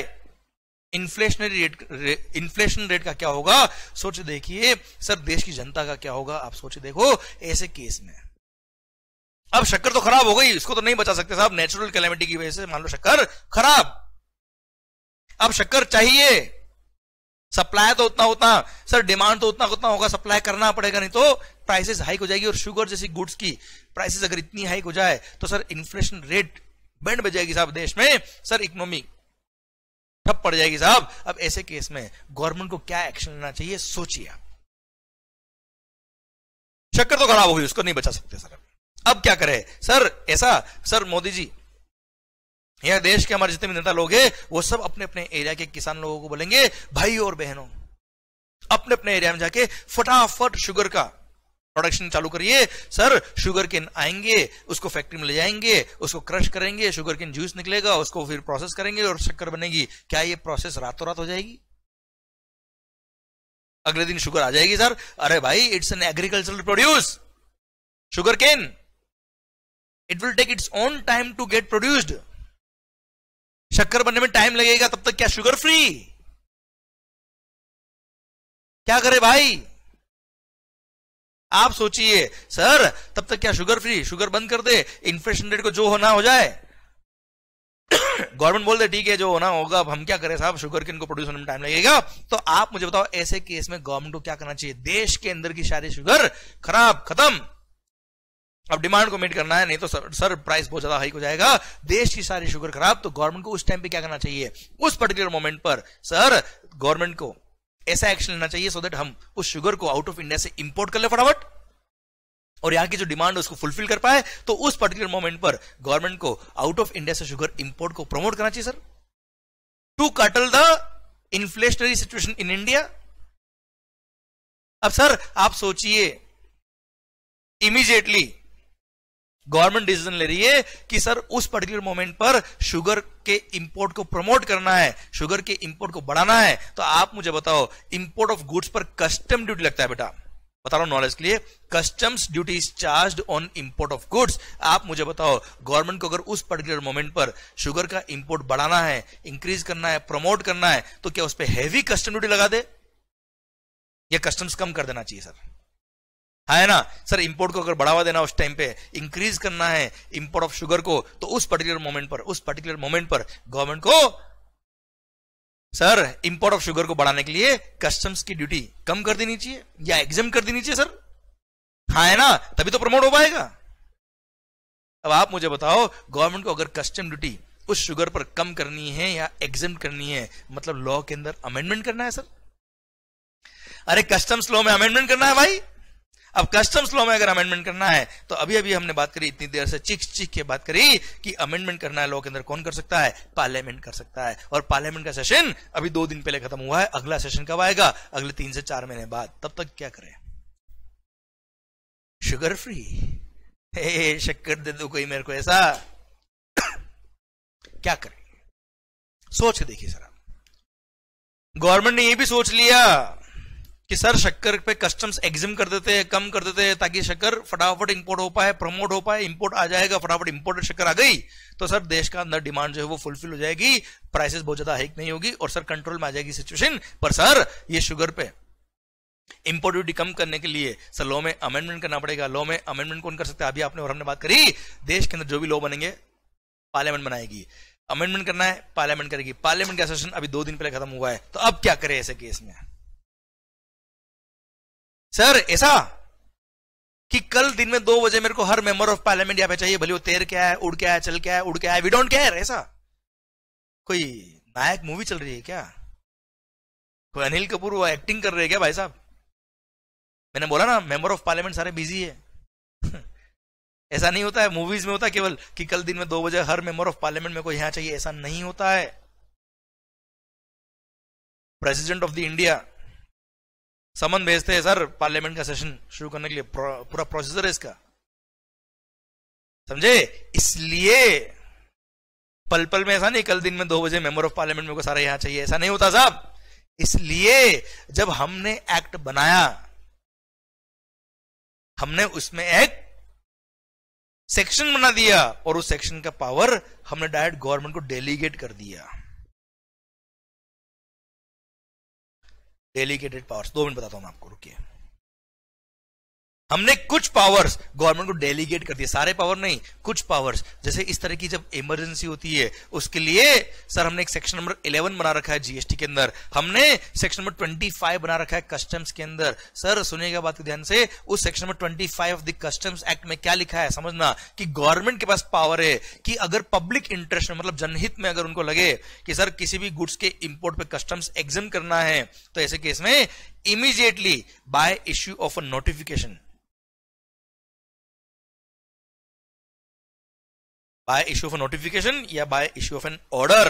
इन्फ्लेशनरी रेट इन्फ्लेशन रेट का क्या होगा सोच देखिए सर देश की जनता का क्या होगा आप सोच देखो ऐसे केस में अब शक्कर तो खराब हो गई इसको तो नहीं बचा सकते साहब नेचुरल कैलेमिटी की वजह से मान लो शक्कर खराब अब शक्कर चाहिए सप्लाई तो उतना उतना सर डिमांड तो उतना उतना होगा सप्लाई करना पड़ेगा नहीं तो प्राइसेस हाइक हो जाएगी और शुगर जैसी गुड्स की प्राइसेस अगर इतनी हाइक हो जाए तो सर इन्फ्लेशन रेट बैंड बजाएगी साहब देश में सर इकोनॉमी ठप पड़ जाएगी साहब अब ऐसे केस में गवर्नमेंट को क्या एक्शन लेना चाहिए सोचिए चक्कर तो खराब हो गई उसको नहीं बचा सकते सर अब क्या करें सर ऐसा सर मोदी जी यह देश के हमारे जितने भी नेता लोग हैं वो सब अपने अपने एरिया के किसान लोगों को बोलेंगे भाई और बहनों अपने अपने एरिया में जाके फटाफट शुगर का प्रोडक्शन चालू करिए सर शुगर केन आएंगे उसको फैक्ट्री में ले जाएंगे उसको क्रश करेंगे शुगर केन जूस निकलेगा उसको फिर प्रोसेस करेंगे और शक्कर बनेगी क्या ये प्रोसेस रातों रात हो जाएगी अगले दिन शुगर आ जाएगी सर अरे भाई it's an agricultural produce sugar cane it will take its own time to get produced शक्कर बनने में टाइम लगेगा तब तक क्या शुगर फ्री क्या करे भाई आप सोचिए सर तब तक क्या शुगर फ्री शुगर बंद कर दे इन्फ्लेशन रेट को जो होना हो जाए गवर्नमेंट बोल दे ठीक है जो होना होगा अब हम क्या करें साहब शुगर किन को प्रोड्यूस होने में टाइम लगेगा तो आप मुझे बताओ ऐसे केस में गवर्नमेंट को क्या करना चाहिए देश के अंदर की सारी शुगर खराब खत्म अब डिमांड को मीट करना है नहीं तो सर, सर प्राइस बहुत ज्यादा हाई हो जाएगा देश की सारी शुगर खराब तो गवर्नमेंट को उस टाइम पे क्या करना चाहिए उस पर्टिकुलर मोमेंट पर सर गवर्नमेंट को ऐसा एक्शन लेना चाहिए सो so देट हम उस शुगर को आउट ऑफ इंडिया से इंपोर्ट कर ले फटाफट और यहां की जो डिमांड है उसको फुलफिल कर पाए तो उस पर्टिकुलर मोमेंट पर गवर्नमेंट को आउट ऑफ इंडिया से शुगर इंपोर्ट को प्रमोट करना चाहिए sir to curtail the inflationary situation in India अब सर आप सोचिए इमीजिएटली गवर्नमेंट डिसीजन ले रही है कि सर उस पर्टिकुलर मोमेंट पर शुगर के इंपोर्ट को प्रमोट करना है शुगर के इंपोर्ट को बढ़ाना है तो आप मुझे बताओ इंपोर्ट ऑफ गुड्स पर कस्टम ड्यूटी लगता है बेटा बता रहा हूं नॉलेज के लिए customs duty is charge on import of goods आप मुझे बताओ गवर्नमेंट को अगर उस पर्टिकुलर मोमेंट पर शुगर का इंपोर्ट बढ़ाना है इंक्रीज करना है प्रमोट करना है तो क्या उस पर हैवी कस्टम ड्यूटी लगा दे या कस्टम्स कम कर देना चाहिए सर है ना सर इंपोर्ट को अगर बढ़ावा देना उस टाइम पे इंक्रीज करना है इंपोर्ट ऑफ शुगर को तो उस पर्टिकुलर मोमेंट पर उस पर्टिकुलर मोमेंट पर गवर्नमेंट को सर इंपोर्ट ऑफ शुगर को बढ़ाने के लिए कस्टम्स की ड्यूटी कम कर देनी चाहिए या एग्जाम कर देनी चाहिए सर हाँ है ना तभी तो प्रमोट हो पाएगा अब आप मुझे बताओ गवर्नमेंट को अगर कस्टम ड्यूटी उस शुगर पर कम करनी है या एग्जाम करनी है मतलब लॉ के अंदर अमेंडमेंट करना है सर अरे कस्टम्स लॉ में अमेंडमेंट करना है भाई अब कस्टम्स लॉ में अगर अमेंडमेंट करना है तो अभी अभी हमने बात करी इतनी देर से चिक चिक के बात करी कि अमेंडमेंट करना है लॉ के अंदर कौन कर सकता है पार्लियामेंट कर सकता है और पार्लियामेंट का सेशन अभी दो दिन पहले खत्म हुआ है अगला सेशन कब आएगा अगले तीन से चार महीने बाद तब तक क्या करें शुगर फ्री हे शक्कर दे दो कोई मेरे को ऐसा क्या करें सोच देखिए सर गवर्नमेंट ने यह भी सोच लिया कि सर शक्कर पे कस्टम्स एग्जिम कर देते हैं कम कर देते हैं ताकि शक्कर फटाफट इंपोर्ट हो पाए प्रमोट हो पाए इंपोर्ट आ जाएगा फटाफट इंपोर्टेड शक्कर आ गई तो सर देश का अंदर डिमांड जो है वो फुलफिल हो जाएगी प्राइसेस बहुत ज्यादा हाइक नहीं होगी और सर कंट्रोल में आ जाएगी सिचुएशन पर सर ये शुगर पे इंपोर्ट ड्यूटी कम करने के लिए सर लॉ में अमेंडमेंट करना पड़ेगा लॉ में अमेंडमेंट कौन कर सकते हैं अभी आपने और हमने बात करी देश के अंदर जो भी लॉ बनेंगे पार्लियामेंट बनाएगी अमेंडमेंट करना है पार्लियामेंट करेगी पार्लियामेंट का सेशन अभी दो दिन पहले खत्म हुआ है तो अब क्या करें ऐसे केस में सर ऐसा कि कल दिन में दो बजे मेरे को हर मेंबर ऑफ पार्लियामेंट यहां पे चाहिए भले वो तैर क्या है उड़ क्या है चल क्या है उड़ के आया वी डोंट केयर ऐसा कोई नायक मूवी चल रही है क्या कोई अनिल कपूर वो एक्टिंग कर रहे हैं क्या भाई साहब मैंने बोला ना मेंबर ऑफ पार्लियामेंट सारे बिजी है ऐसा नहीं होता है मूवीज में होता है केवल कि कल दिन में दो बजे हर मेंबर ऑफ पार्लियामेंट में को यहां चाहिए ऐसा नहीं होता है president of the India summon भेजते हैं सर पार्लियामेंट का सेशन शुरू करने के लिए पूरा प्रोसीजर है इसका समझे इसलिए पल पल में ऐसा नहीं कल दिन में दो बजे मेंबर ऑफ पार्लियामेंट मेरे को सारा यहां चाहिए ऐसा नहीं होता साहब इसलिए जब हमने एक्ट बनाया हमने उसमें एक सेक्शन बना दिया और उस सेक्शन का पावर हमने डायरेक्ट गवर्नमेंट को डेलीगेट कर दिया डेलीगेटेड पावर्स दो मिनट बताता हूँ मैं आपको रुकिए हमने कुछ पावर्स गवर्नमेंट को डेलीगेट कर दिए सारे पावर नहीं कुछ पावर्स जैसे इस तरह की जब इमरजेंसी होती है उसके लिए सर हमने एक सेक्शन नंबर 11 बना रखा है जीएसटी के अंदर हमने सेक्शन नंबर 25 बना रखा है कस्टम्स के अंदर सर सुनिएगा बात ध्यान से उस section number 25 of the customs act में क्या लिखा है समझना कि गवर्नमेंट के पास पावर है कि अगर पब्लिक इंटरेस्ट में मतलब जनहित में अगर उनको लगे कि सर किसी भी गुड्स के इंपोर्ट पे कस्टम्स एग्जाम करना है तो ऐसे केस में immediately by issue of a notification by issue of a notification या by issue of an order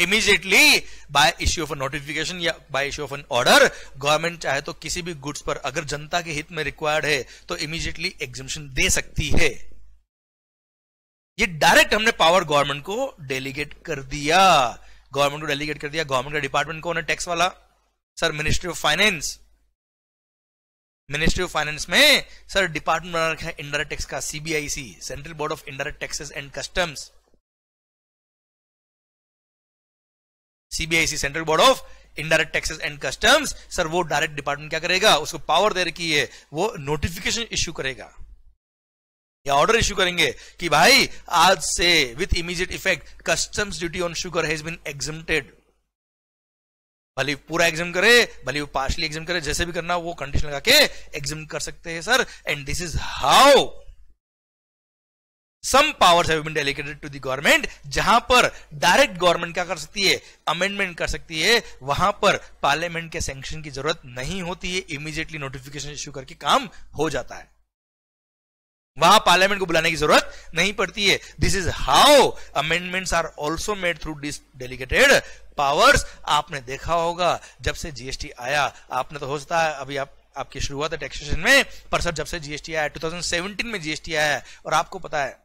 immediately by issue of a notification या by issue of an order government चाहे तो किसी भी गुड्स पर अगर जनता के हित में रिक्वायर्ड है तो इमीजिएटली एग्जिबिशन दे सकती है ये डायरेक्ट हमने पावर गवर्नमेंट को डेलीगेट कर दिया गवर्नमेंट को डेलीगेट कर दिया गवर्नमेंट का डिपार्टमेंट कौन है टैक्स वाला sir ministry of finance ministry of finance में सर डिपार्टमेंट बना रखा है इंडायरेक्ट टैक्स का CBIC central board of indirect taxes and customs CBIC central board of indirect taxes and customs sir वो डायरेक्ट डिपार्टमेंट क्या करेगा उसको पावर दे रखी है वो नोटिफिकेशन इश्यू करेगा या ऑर्डर इश्यू करेंगे कि भाई आज से with immediate effect customs duty on sugar has been exempted भले पूरा एग्जाम करे भले वो पार्शली एग्जाम करे जैसे भी करना वो कंडीशन लगा के एग्जाम कर सकते हैं sir and this is how some powers have been delegated to the government जहां पर डायरेक्ट गवर्नमेंट क्या कर सकती है अमेंडमेंट कर सकती है वहां पर पार्लियामेंट के सेंक्शन की जरूरत नहीं होती है इमीजिएटली नोटिफिकेशन इश्यू करके काम हो जाता है वहां पार्लियामेंट को बुलाने की जरूरत नहीं पड़ती है this is how amendments are also made through this delegated powers आपने देखा होगा जब से जीएसटी आया आपने तो हो सकता है अभी आप आपकी शुरुआत है टैक्सेशन में पर सर जब से जीएसटी आया 2017 में जीएसटी आया है और आपको पता है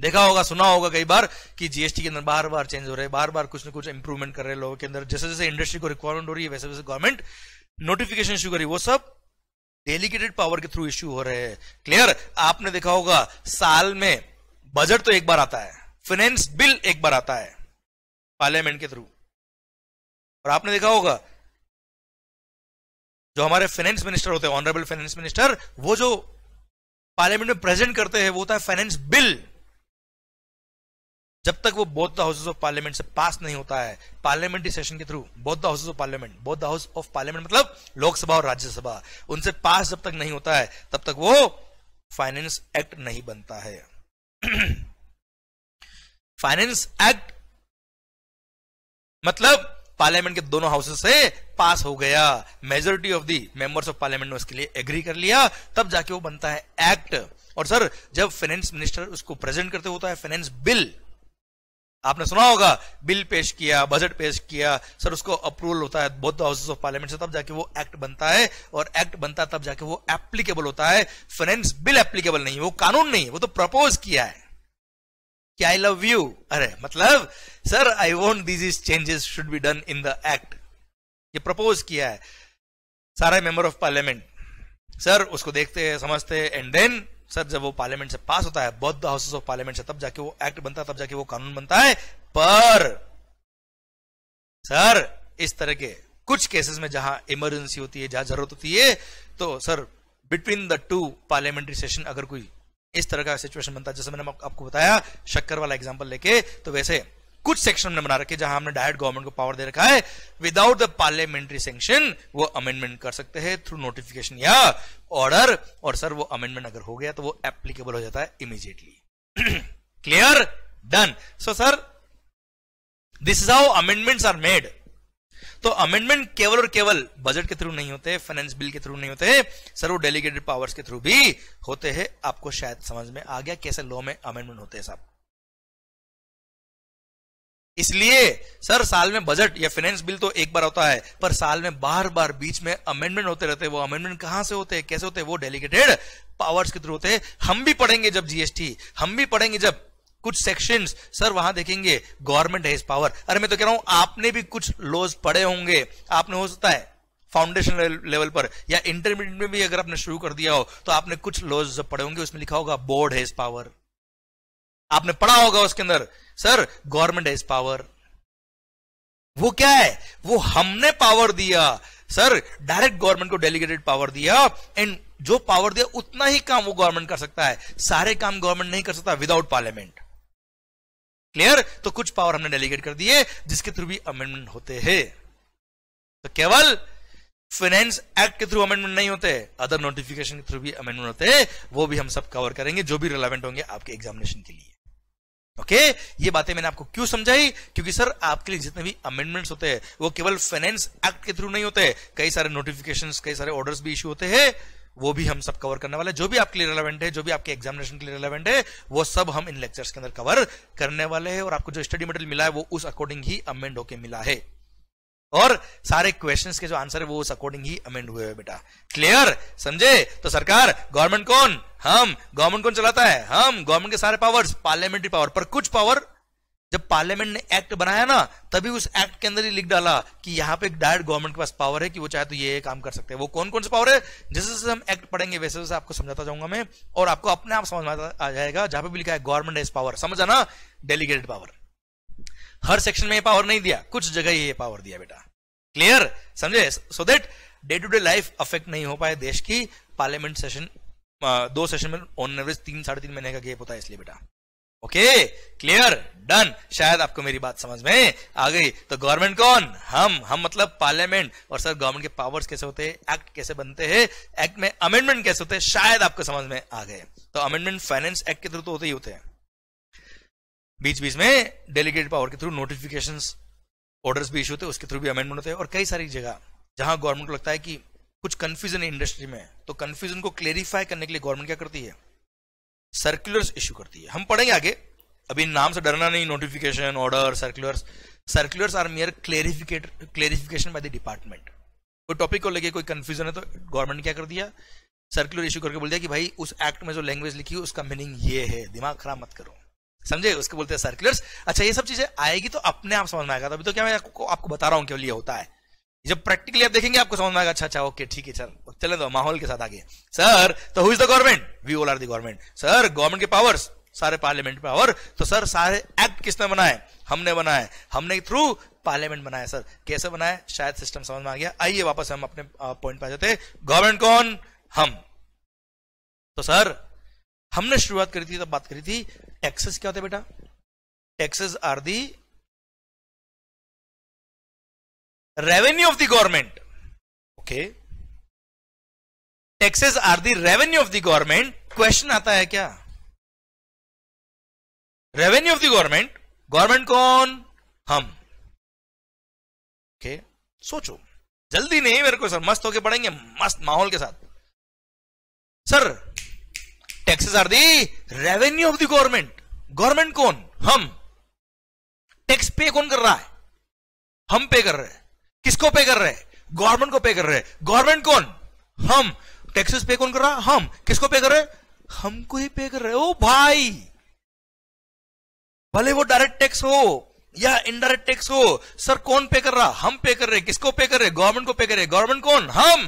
देखा होगा सुना होगा कई बार कि जीएसटी के अंदर बार बार चेंज हो रहे हैं बार बार कुछ ना कुछ इंप्रूवमेंट कर रहे हैं लोगों के अंदर जैसे जैसे इंडस्ट्री को रिक्वायरमेंट हो रही है वैसे वैसे गवर्नमेंट नोटिफिकेशन इश्यू करी वो सब डेलीगेटेड पावर के थ्रू इश्यू हो रहे हैं क्लियर आपने देखा होगा साल में बजट तो एक बार आता है फाइनेंस बिल एक बार आता है पार्लियामेंट के थ्रू और आपने देखा होगा जो हमारे फाइनेंस मिनिस्टर होते हैं ऑनरेबल फाइनेंस मिनिस्टर वो जो पार्लियामेंट में प्रेजेंट करते हैं वो होता है फाइनेंस बिल जब तक वो both the houses of parliament से पास नहीं होता है पार्लियामेंट्री सेशन के थ्रू both the houses of parliament both the house of parliament मतलब लोकसभा और राज्यसभा उनसे पास जब तक नहीं होता है तब तक वो फाइनेंस एक्ट नहीं बनता है फाइनेंस एक्ट मतलब पार्लियामेंट के दोनों हाउसेज से पास हो गया majority of the members of parliament ने उसके लिए एग्री कर लिया तब जाके वो बनता है एक्ट और सर जब फाइनेंस मिनिस्टर उसको प्रेजेंट करते होता है फाइनेंस बिल आपने सुना होगा बिल पेश किया बजट पेश किया सर उसको अप्रूवल होता है बोथ हाउसेस ऑफ पार्लियामेंट से तब जाके वो एक्ट बनता है और एक्ट बनता है तब जाके वो एप्लीकेबल होता है फाइनेंस बिल एप्लीकेबल नहीं वो कानून नहीं वो तो प्रपोज किया है कि आई लव यू अरे मतलब sir I want is changes should be done in the act ये प्रपोज किया है सारा मेंबर ऑफ पार्लियामेंट सर उसको देखते हैं समझते हैं एंड देन सर जब वो पार्लियामेंट से पास होता है बौद्ध हाउसेस ऑफ पार्लियामेंट से तब जाके वो एक्ट बनता है तब जाके वो कानून बनता है पर सर इस तरह के कुछ केसेस में जहां इमरजेंसी होती है जहां जरूरत होती है तो sir between the two parliamentary session अगर कोई इस तरह का सिचुएशन बनता है जैसे मैंने आपको बताया शक्कर वाला एग्जाम्पल लेके तो वैसे कुछ सेक्शन हमने बना रखे जहां हमने डायरेक्ट गवर्नमेंट को पावर दे रखा है विदाउट द पार्लियामेंट्री सेंक्शन वो अमेंडमेंट कर सकते हैं थ्रू नोटिफिकेशन या ऑर्डर और सर वो अमेंडमेंट अगर हो गया तो वो एप्लीकेबल हो जाता है immediately clear done so sir this is how amendments are made तो अमेंडमेंट केवल और केवल बजट के थ्रू नहीं होते फाइनेंस बिल के थ्रू नहीं होते सर वो डेलीगेटेड पावर्स के थ्रू भी होते हैं आपको शायद समझ में आ गया कैसे लॉ में अमेंडमेंट होते हैं साहब इसलिए सर साल में बजट या फाइनेंस बिल तो एक बार होता है पर साल में बार बार बीच में अमेंडमेंट होते रहते हैं वो अमेंडमेंट कहां से होते हैं कैसे होते हैं वो डेलीगेटेड पावर्स के थ्रू होते हैं हम भी पढ़ेंगे जब जीएसटी हम भी पढ़ेंगे जब कुछ सेक्शंस सर वहां देखेंगे गवर्नमेंट हैज पावर अरे मैं तो कह रहा हूं आपने भी कुछ लॉज पढ़े होंगे आपने हो सकता है फाउंडेशन लेवल पर या इंटरमीडिएट में भी अगर आपने शुरू कर दिया हो तो आपने कुछ लॉज पढ़े होंगे उसमें लिखा होगा बोर्ड हैज पावर आपने पढ़ा होगा उसके अंदर सर गवर्नमेंट हैज पावर वो क्या है वो हमने पावर दिया सर डायरेक्ट गवर्नमेंट को डेलीगेटेड पावर दिया एंड जो पावर दिया उतना ही काम वो गवर्नमेंट कर सकता है सारे काम गवर्नमेंट नहीं कर सकता विदाउट पार्लियामेंट क्लियर तो कुछ पावर हमने डेलीगेट कर दिए जिसके थ्रू भी अमेंडमेंट होते हैं तो केवल फाइनेंस एक्ट के थ्रू अमेंडमेंट नहीं होते अदर नोटिफिकेशन के थ्रू भी अमेंडमेंट होते हैं वो भी हम सब कवर करेंगे जो भी रिलेवेंट होंगे आपके एग्जामिनेशन के लिए ओके ये बातें मैंने आपको क्यों समझाई क्योंकि सर आपके लिए जितने भी अमेंडमेंट्स होते हैं वो केवल फाइनेंस एक्ट के थ्रू नहीं होते कई सारे नोटिफिकेशन कई सारे ऑर्डर भी इश्यू होते हैं वो भी हम सब कवर करने वाले जो भी आपके लिए रिलेवेंट है जो भी आपके एग्जामिनेशन के लिए रिलेवेंट है वो सब हम इन लेक्चर्स के अंदर कवर करने वाले हैं और आपको जो स्टडी मटेरियल मिला है वो उस अकॉर्डिंग ही अमेंड होके मिला है और सारे क्वेश्चंस के जो आंसर है वो उस अकॉर्डिंग ही अमेंड हुए हैं बेटा क्लियर समझे तो सरकार गवर्नमेंट कौन हम गवर्नमेंट कौन चलाता है हम गवर्नमेंट के सारे पावर्स पार्लियामेंट्री पावर पर कुछ पावर जब पार्लियामेंट ने एक्ट बनाया ना तभी उस एक्ट के अंदर ही लिख डाला कि यहाँ पे एक डायरेक्ट गवर्नमेंट के पास पावर है कि वो चाहे तो ये काम कर सकते हैं वो कौन कौन से पावर है जैसे जैसे हम एक्ट पढ़ेंगे वैसे वैसे आपको समझाता जाऊंगा मैं और आपको अपने आप समझ में आ जाएगा जहां पे भी लिखा है गवर्नमेंट एज पावर समझ आना डेलीगेटेड पावर हर सेक्शन में ये पावर नहीं दिया कुछ जगह ये पावर दिया बेटा क्लियर समझे so that day to day life affect नहीं हो पाए देश की पार्लियामेंट सेशन दो सेशन में ऑन एवरेज तीन साढ़े तीन महीने का गैप होता है इसलिए बेटा ओके क्लियर डन शायद आपको मेरी बात समझ में आ गई तो गवर्नमेंट कौन हम हम मतलब पार्लियामेंट और सर गवर्नमेंट के पावर्स कैसे होते हैं एक्ट कैसे बनते हैं एक्ट में अमेंडमेंट कैसे होते हैं शायद आपको समझ में आ गए तो अमेंडमेंट फाइनेंस एक्ट के थ्रू तो होते ही होते हैं बीच बीच में डेलीगेट पावर के थ्रू नोटिफिकेशन ऑर्डर्स भी इशू होते हैं उसके थ्रू भी अमेंडमेंट होते हैं और कई सारी जगह जहां गवर्नमेंट को लगता है कि कुछ कंफ्यूजन है इंडस्ट्री में तो कंफ्यूजन को क्लेरिफाई करने के लिए गवर्नमेंट क्या करती है सर्कुलर्स इश्यू करती है हम पढ़ेंगे आगे अभी नाम से डरना नहीं notification order circulars circulars are mere clarificate clarification by the department कोई टॉपिक को लेके कोई कंफ्यूजन है तो गवर्नमेंट ने क्या कर दिया सर्कुलर इशू करके बोल दिया कि भाई उस एक्ट में जो लैंग्वेज लिखी है उसका मीनिंग ये है दिमाग खराब मत करो समझे उसके बोलते हैं सर्कुलर्स अच्छा ये सब चीजें आएगी तो अपने आप समझ में आएगा अभी तो क्या मैं आपको, आपको बता रहा हूँ क्यों लिए होता है जब प्रैक्टिकली आप देखेंगे आपको समझ में आएगा अच्छा अच्छा ओके ठीक है सर चले दो तो, माहौल के साथ आगे सर तो who is the government we all are the government sir government के पावर्स तो सारे पार्लियामेंट पावर तो सर सारे एक्ट किसने बनाए हमने बनाए हमने थ्रू पार्लियामेंट बनाया सर कैसे बनाया शायद सिस्टम समझ में आ गया आइए वापस हम अपने पॉइंट पे आ जाते गवर्नमेंट कौन हम तो सर हमने शुरुआत करी थी तब बात करी थी टैक्सेस क्या होते बेटा taxes are the revenue of the government okay taxes are the revenue of the government question aata hai kya revenue of the government government kaun hum okay सोचो जल्दी नहीं मेरे को सर मस्त होके पढ़ेंगे मस्त माहौल के साथ sir taxes are the revenue of the government government कौन हम टैक्स पे कौन कर रहा है हम पे कर रहे हैं किसको पे कर रहे गवर्नमेंट को पे कर रहे हैं गवर्नमेंट कौन हम टैक्सेस पे कौन कर रहा हम किसको पे कर रहे हमको ही पे कर रहे हो भाई भले वो डायरेक्ट टैक्स हो या इनडायरेक्ट टैक्स हो सर कौन पे कर रहा हम पे कर रहे किसको पे कर रहे गवर्नमेंट को पे कर रहे गवर्नमेंट कौन हम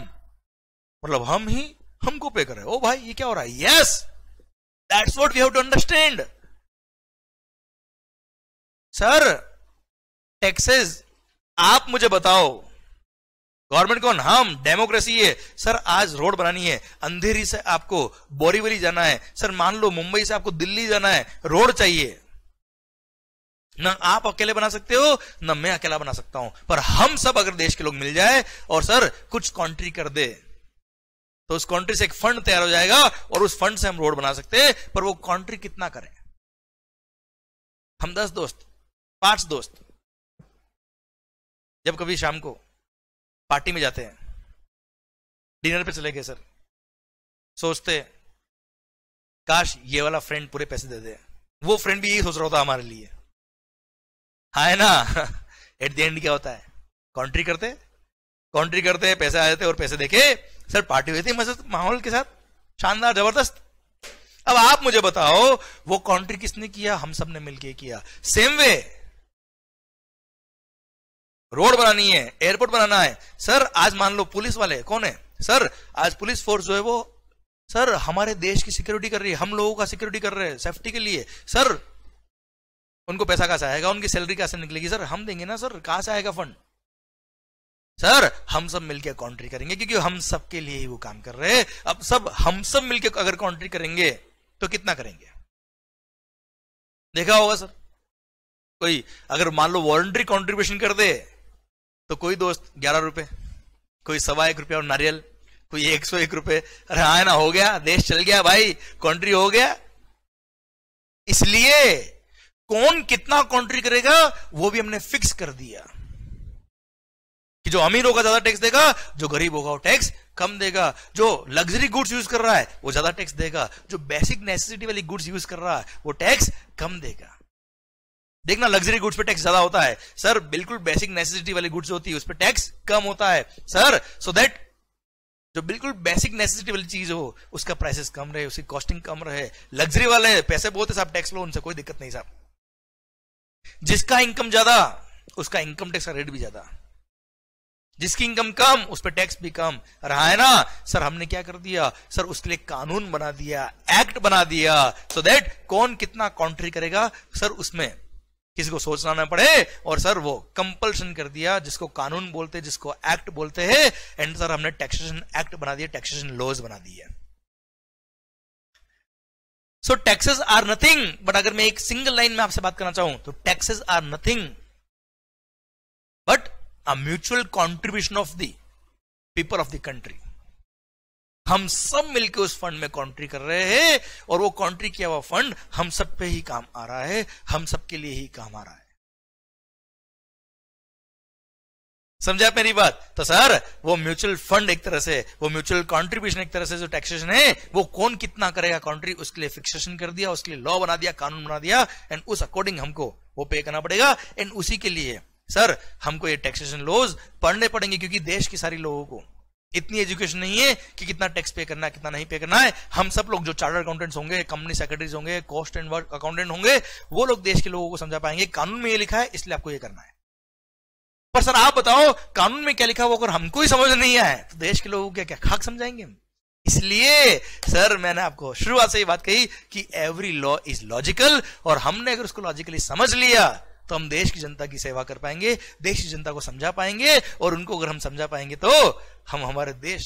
मतलब हम ही हमको पे कर रहे ओ भाई ये क्या हो रहा है yes that's what we have to understand sir taxes आप मुझे बताओ गवर्नमेंट कौन हम डेमोक्रेसी है सर आज रोड बनानी है अंधेरी से आपको बोरीवली जाना है सर मान लो मुंबई से आपको दिल्ली जाना है रोड चाहिए ना आप अकेले बना सकते हो ना मैं अकेला बना सकता हूं पर हम सब अगर देश के लोग मिल जाए और सर कुछ कंट्री कर दे तो उस कंट्री से एक फंड तैयार हो जाएगा और उस फंड से हम रोड बना सकते हैं पर वो कंट्री कितना करे हम दस दोस्त पांच दोस्त जब कभी शाम को पार्टी में जाते हैं डिनर पे चले गए सर सोचते काश ये वाला फ्रेंड पूरे पैसे दे दे वो फ्रेंड भी यही सोच रहा होता हमारे लिए हाँ है ना एट द एंड क्या होता है कॉन्ट्री करते कॉन्ट्री करते पैसे आ जाते और पैसे देके सर पार्टी हुई थी मस्त माहौल के साथ शानदार जबरदस्त अब आप मुझे बताओ वो कॉन्ट्री किसने किया हम सब ने मिलके किया सेम वे रोड बनानी है एयरपोर्ट बनाना है सर आज मान लो पुलिस वाले कौन है सर आज पुलिस फोर्स जो है वो सर हमारे देश की सिक्योरिटी कर रही है हम लोगों का सिक्योरिटी कर रहे हैं सेफ्टी के लिए सर उनको पैसा कहां से आएगा उनकी सैलरी कहां से निकलेगी सर हम देंगे ना सर कहां से आएगा फंड सर हम सब मिलकर कॉन्ट्री करेंगे क्योंकि हम सबके लिए ही वो काम कर रहे हैं अब सब हम सब मिलकर अगर कॉन्ट्री करेंगे तो कितना करेंगे देखा होगा सर कोई अगर मान लो वॉलंट्री कॉन्ट्रीब्यूशन कर दे तो कोई दोस्त ग्यारह रुपए कोई सवा एक रुपया और नारियल कोई एक सौ एक रुपए अरे हाँ ना हो गया देश चल गया भाई कंट्री हो गया इसलिए कौन कितना कंट्री करेगा वो भी हमने फिक्स कर दिया कि जो अमीर होगा ज्यादा टैक्स देगा जो गरीब होगा वो टैक्स कम देगा जो लग्जरी गुड्स यूज कर रहा है वो ज्यादा टैक्स देगा जो बेसिक नेसेसिटी वाली गुड्स यूज कर रहा है वो टैक्स कम देगा देखना लग्जरी गुड्स पे टैक्स ज्यादा होता है सर बिल्कुल बेसिक नेसेसिटी वाली गुड्स होती है उस पर टैक्स कम होता है सर सो दैट जो बिल्कुल बेसिक नेसेसिटी वाली चीज हो उसका प्राइसेस कम रहे उसकी कॉस्टिंग कम रहे लग्जरी वाले पैसे बहुत है साहब टैक्स लो उनसे कोई दिक्कत नहीं साहब जिसका इनकम ज्यादा उसका इनकम टैक्स का रेट भी ज्यादा जिसकी इनकम कम उस पर टैक्स भी कम रहा है ना सर हमने क्या कर दिया सर उसके लिए कानून बना दिया एक्ट बना दिया सो so दैट कौन कितना कॉन्ट्री करेगा सर उसमें किसी को सोचना ना पड़े और सर वो कंपल्शन कर दिया जिसको कानून बोलते जिसको एक्ट बोलते हैं एंड सर हमने टैक्सेशन एक्ट बना दिया टैक्सेशन लॉज बना दिए so taxes are nothing but अगर मैं एक सिंगल लाइन में आपसे बात करना चाहूं तो taxes are nothing but a mutual contribution of the people of the country हम सब मिलकर उस फंड में कॉन्ट्री कर रहे हैं और वो कॉन्ट्री किया हुआ फंड हम सब पे ही काम आ रहा है हम सबके लिए ही काम आ रहा है समझा मेरी बात तो सर वो म्यूचुअल फंड एक तरह से वो म्यूचुअल कंट्रीब्यूशन एक तरह से जो टैक्सेशन है वो कौन कितना करेगा कंट्री उसके लिए फिक्सेशन कर दिया उसके लिए लॉ बना दिया कानून बना दिया एंड उस अकॉर्डिंग हमको वो पे करना पड़ेगा एंड उसी के लिए सर हमको ये टैक्सेशन लॉज पढ़ने पड़ेंगे क्योंकि देश की सारी लोगों को इतनी एजुकेशन नहीं है कि कितना टैक्स पे करना है कितना नहीं पे करना है हम सब लोग जो चार्टर अकाउंटेंट्स होंगे कंपनी सेक्रेटरीज होंगे कॉस्ट एंड वर्क अकाउंटेंट होंगे वो लोग देश के लोगों को समझा पाएंगे कानून में ये लिखा है इसलिए आपको ये करना है पर सर आप बताओ कानून में क्या लिखा हुआ अगर हमको ही समझ नहीं आए तो देश के लोगों को क्या खाक समझाएंगे इसलिए सर मैंने आपको शुरुआत से ही बात कही कि एवरी लॉ इज लॉजिकल और हमने अगर उसको लॉजिकली समझ लिया तो हम देश की जनता की सेवा कर पाएंगे देश की जनता को समझा पाएंगे और उनको अगर हम समझा पाएंगे तो हम हमारे देश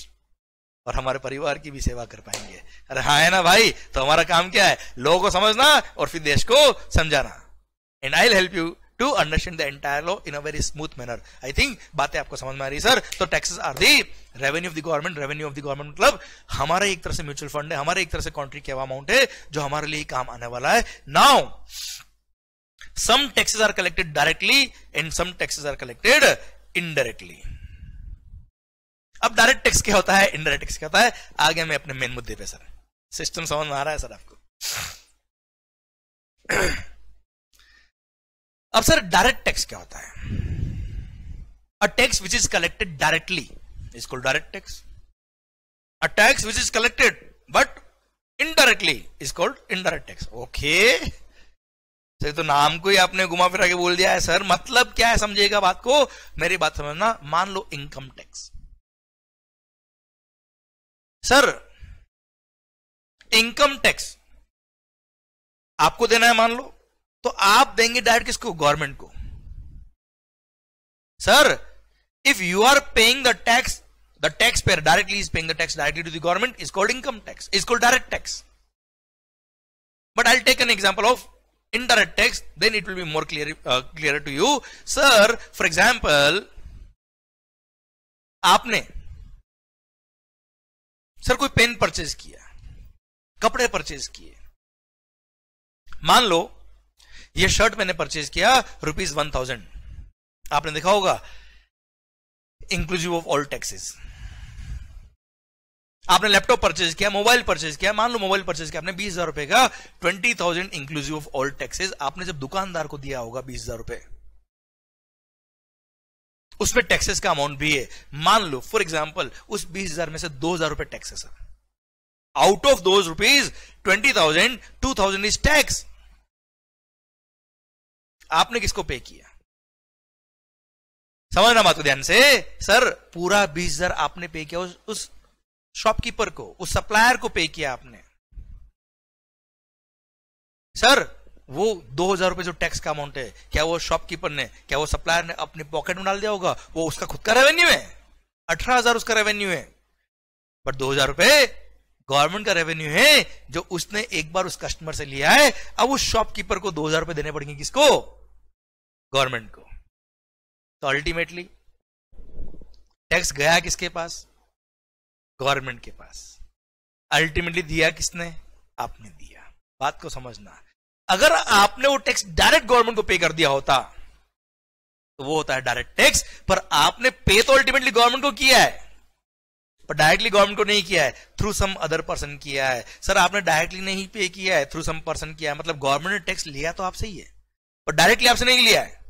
और हमारे परिवार की भी सेवा कर पाएंगे अरे हाँ है ना भाई तो हमारा काम क्या है लोगों को समझना और फिर देश को समझाना and I help you to understand the entire law in a very smooth manner I think बातें आपको समझ में आ रही सर तो taxes are the revenue of the government revenue of the government मतलब हमारा एक तरह से म्यूचुअल फंड है हमारे एक तरह से कॉन्ट्री के अमाउंट है जो हमारे लिए काम आने वाला है now some taxes are collected directly and some taxes are collected indirectly अब डायरेक्ट टैक्स क्या होता है इनडायरेक्ट टैक्स क्या होता है आगे मैं अपने मेन मुद्दे पे सर सिस्टम समझ में आ रहा है सर आपको अब सर डायरेक्ट टैक्स क्या होता है a tax which is collected directly is called direct tax a tax which is collected but is is called indirect tax okay sir तो, तो नाम को ही आपने घुमा फिरा के बोल दिया है सर मतलब क्या है समझेगा बात को मेरी बात समझना मान लो income tax sir income tax आपको देना है मान लो तो आप देंगे डायरेक्ट किसको गवर्नमेंट को sir if you are paying the tax the tax payer directly is paying the tax directly to the government is called income tax is called direct tax but I take an example of indirect text then it will be more clear uh, clearer to you sir for example आपने sir कोई pen purchase किया कपड़े purchase किए मान लो ये shirt मैंने purchase किया rupees one thousand आपने देखा होगा इंक्लूसिव ऑफ ऑल टैक्सेस आपने लैपटॉप परचेज किया मोबाइल परचेज किया मान लो मोबाइल परचेज किया आपने बीस हजार रुपए का twenty thousand inclusive of all taxes आपने जब दुकानदार को दिया होगा बीस हजार रुपए उसमें टैक्सेस का अमाउंट भी है मान लो फॉर एग्जाम्पल उस बीस हजार में से दो हजार रुपए टैक्सेस है आउट ऑफ दो rupees twenty thousand two thousand is tax आपने किसको पे किया समझना बात को ध्यान से सर पूरा बीस हजार आपने पे किया उस, उस शॉपकीपर को उस सप्लायर को पे किया आपने सर वो दो हजार रुपए जो टैक्स का अमाउंट है क्या वो शॉपकीपर ने क्या वो सप्लायर ने अपने पॉकेट में डाल दिया होगा वो उसका खुद का रेवेन्यू है अठारह हजार उसका रेवेन्यू है पर दो हजार रुपए गवर्नमेंट का रेवेन्यू है जो उसने एक बार उस कस्टमर से लिया है अब उस शॉपकीपर को दो हजार रुपए देने पड़ेंगे किसको गवर्नमेंट को तो अल्टीमेटली टैक्स गया किसके पास गवर्नमेंट के पास अल्टीमेटली दिया किसने आपने दिया बात को समझना अगर आपने वो टैक्स डायरेक्ट गवर्नमेंट को पे कर दिया होता तो वो होता है डायरेक्ट टैक्स पर आपने पे तो अल्टीमेटली गवर्नमेंट को किया है पर डायरेक्टली गवर्नमेंट को नहीं किया है थ्रू सम अदर पर्सन किया है सर आपने डायरेक्टली नहीं पे किया है थ्रू सम पर्सन किया है मतलब गवर्नमेंट ने टैक्स लिया तो आपसे ही है पर डायरेक्टली आपसे नहीं लिया है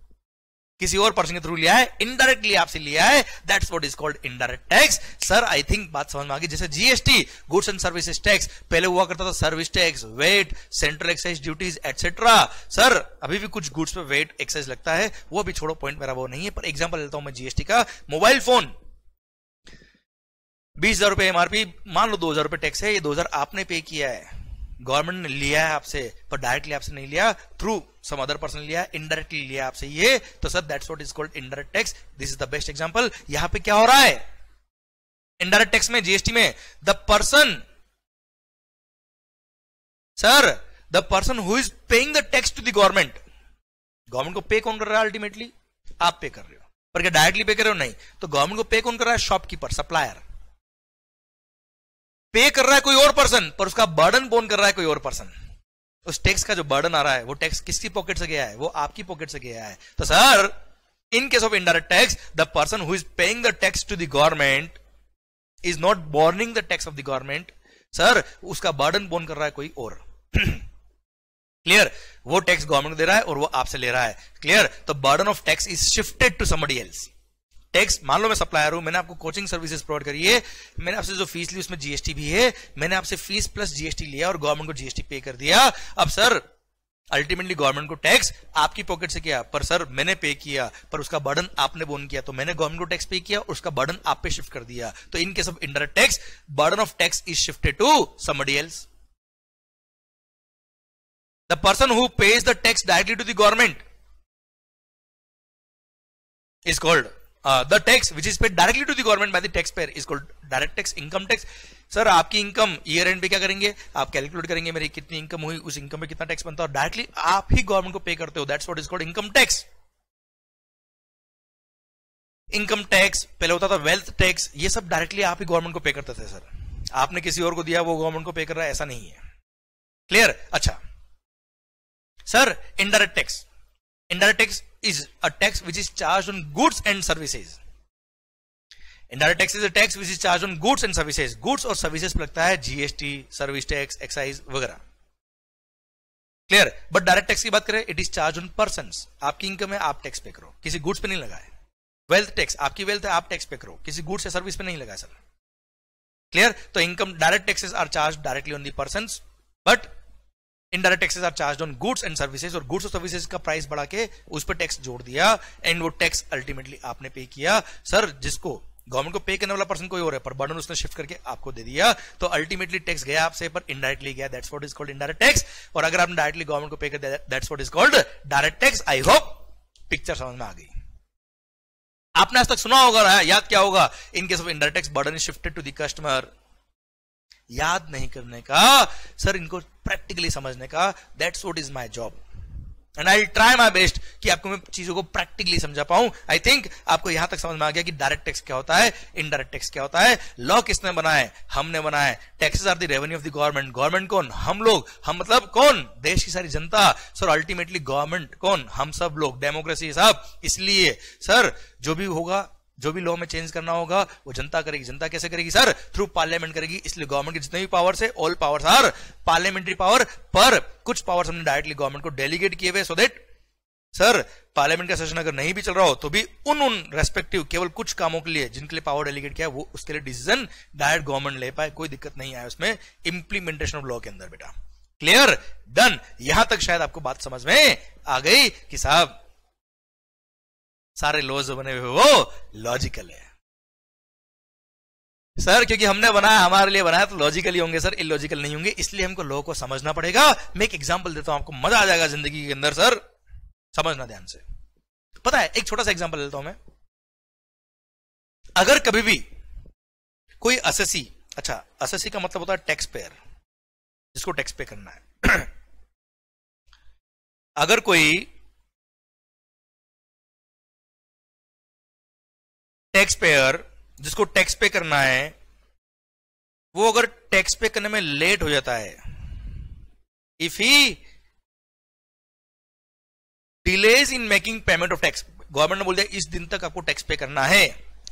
किसी और पर्सन के थ्रू लिया है इनडायरेक्टली आपसे लिया है that's what is called indirect tax sir I think बात समझ में आ गई जैसे GST goods and services tax पहले हुआ करता था service tax VAT central excise duties etcetera sir अभी भी कुछ गुड्स पे वेट एक्साइज लगता है वो भी छोड़ो पॉइंट मेरा वो नहीं है पर एग्जाम्पल लेता हूं मैं जीएसटी का मोबाइल फोन बीस हजार रुपए एमआरपी मान लो दो हजार रुपए टैक्स है ये दो हजार आपने पे किया है गवर्नमेंट ने लिया है आपसे पर डायरेक्टली आपसे नहीं लिया थ्रू some other person लिया indirectly लिया आपसे ये तो सर that's what is called indirect tax this is the best example यहां पे क्या हो रहा है indirect tax में जीएसटी में the person sir the person who is paying the tax to the government government को पे कौन कर रहा है अल्टीमेटली आप पे कर रहे हो पर क्या डायरेक्टली पे कर रहे हो नहीं तो गवर्नमेंट को पे कौन कर रहा है शॉपकीपर सप्लायर पे कर रहा है कोई और पर्सन पर उसका बर्डन कौन कर रहा है कोई और पर्सन उस टैक्स का जो बर्डन आ रहा है वो टैक्स किसकी पॉकेट से गया है वो आपकी पॉकेट से गया है तो sir in case of indirect tax the person who is paying the tax to the government is not borning the tax of the government sir उसका बर्डन बोन कर रहा है कोई और क्लियर वो टैक्स गवर्नमेंट दे रहा है और वो आपसे ले रहा है क्लियर तो burden of tax is shifted to some else tax मान लो मैं सप्लायर हूं मैंने आपको कोचिंग सर्विसेज प्रोवाइड करी है मैंने आपसे जो फीस ली उसमें जीएसटी भी है मैंने आपसे फीस प्लस जीएसटी लिया और गवर्नमेंट को जीएसटी पे कर दिया अब सर अल्टीमेटली गवर्नमेंट को टैक्स आपकी पॉकेट से किया पर सर मैंने पे किया पर उसका बर्डन आपने बोन किया तो मैंने गवर्नमेंट को टैक्स पे किया और उसका बर्डन आप पे शिफ्ट कर दिया तो in case of indirect tax burden of tax is shifted to somebody else the person who pays the tax directly to the government is called the tax which is paid directly to the government government the tax payer is called direct tax income tax sir आपकी income year end pay क्या करेंगे आप calculate करेंगे मेरी कितनी income हुई उस income पे कितना टैक्स बनता है डायरेक्टली आप ही गवर्नमेंट को पे करते हो that's what is called income tax income tax पहले होता था वेल्थ टैक्स ये सब डायरेक्टली आप ही गवर्नमेंट को पे करते थे सर आपने किसी और को दिया वो गवर्नमेंट को पे कर रहा है ऐसा नहीं है क्लियर अच्छा sir indirect tax indirect tax is a tax which is charged on goods and services indirect tax is a tax which is charged on goods and services goods और services लगता है जीएसटी सर्विस टैक्स एक्साइज वगैरह clear but direct tax की बात करें it is charge on person आपकी income है आप टैक्स पे करो किसी गुड्स पे नहीं लगा है वेल्थ टैक्स आपकी वेल्थ है आप टैक्स पे करो किसी गुड्स या सर्विस पे नहीं लगा सर क्लियर तो income direct taxes are charge directly on the person but indirect taxes are charge on goods and services और गुड्स और सर्विसेज का प्राइस बढ़ा के उस पर टैक्स जोड़ दिया एंड वो टैक्स अल्टीमेटली आपने पे किया सर जिसको गवर्नमेंट को पे करने वाला पर्सन कोई और है पर बर्डन उसने शिफ्ट करके आपको दे दिया तो अल्टीमेटली टैक्स गया आपसे पर इनडायरेक्टली गया that's what is called indirect tax और अगर आपने डायरेक्टली गवर्नमेंट को पे कर दिया that's what is called direct tax I hope picture समझ में आ गई आपने आज तक सुना होगा याद क्या होगा in case of indirect tax burden is shifted to the customer याद नहीं करने का सर इनको प्रैक्टिकली समझने का that's what is my job and I try my best कि आपको मैं चीजों को प्रैक्टिकली समझा पाऊं आई थिंक आपको यहां तक समझ में आ गया कि डायरेक्ट टैक्स क्या होता है इनडायरेक्ट टैक्स क्या होता है लॉ किसने बनाए हमने बनाए taxes are the revenue of the government government कौन हम लोग हम मतलब कौन देश की सारी जनता सर अल्टीमेटली गवर्नमेंट कौन हम सब लोग डेमोक्रेसी सब इसलिए सर जो भी होगा जो भी लॉ में चेंज करना होगा वो जनता करेगी जनता कैसे करेगी सर थ्रू पार्लियामेंट करेगी इसलिए गवर्नमेंट की जितने भी पावर्स है all powers are parliamentary power पर कुछ पावर्स हमने डायरेक्टली गवर्नमेंट को डेलीगेट किए हुए सो देट सर पार्लियामेंट का सेशन अगर नहीं भी चल रहा हो तो भी उन उन रेस्पेक्टिव केवल कुछ कामों के लिए जिनके लिए पावर डेलीगेट किया वो उसके लिए डिसीजन डायरेक्ट गवर्नमेंट ले पाए कोई दिक्कत नहीं आया उसमें इंप्लीमेंटेशन ऑफ लॉ के अंदर बेटा क्लियर डन यहां तक शायद आपको बात समझ में आ गई कि साहब सारे लॉज बने हुए वो लॉजिकल है सर क्योंकि हमने बनाया हमारे लिए बनाया तो लॉजिकली होंगे सर इलॉजिकल नहीं होंगे इसलिए हमको लॉ को समझना पड़ेगा मैं एक एग्जाम्पल देता हूं आपको मजा आ जाएगा जिंदगी के अंदर सर समझना ध्यान से पता है एक छोटा सा एग्जाम्पल देता हूं मैं अगर कभी भी कोई असेसी अच्छा असेसी का मतलब होता है टैक्स पेयर जिसको टैक्स पे करना है अगर कोई टैक्स पेयर जिसको टैक्स पे करना है वो अगर टैक्स पे करने में लेट हो जाता है if he delays in making payment of tax government ने बोल दिया इस दिन तक आपको टैक्स पे करना है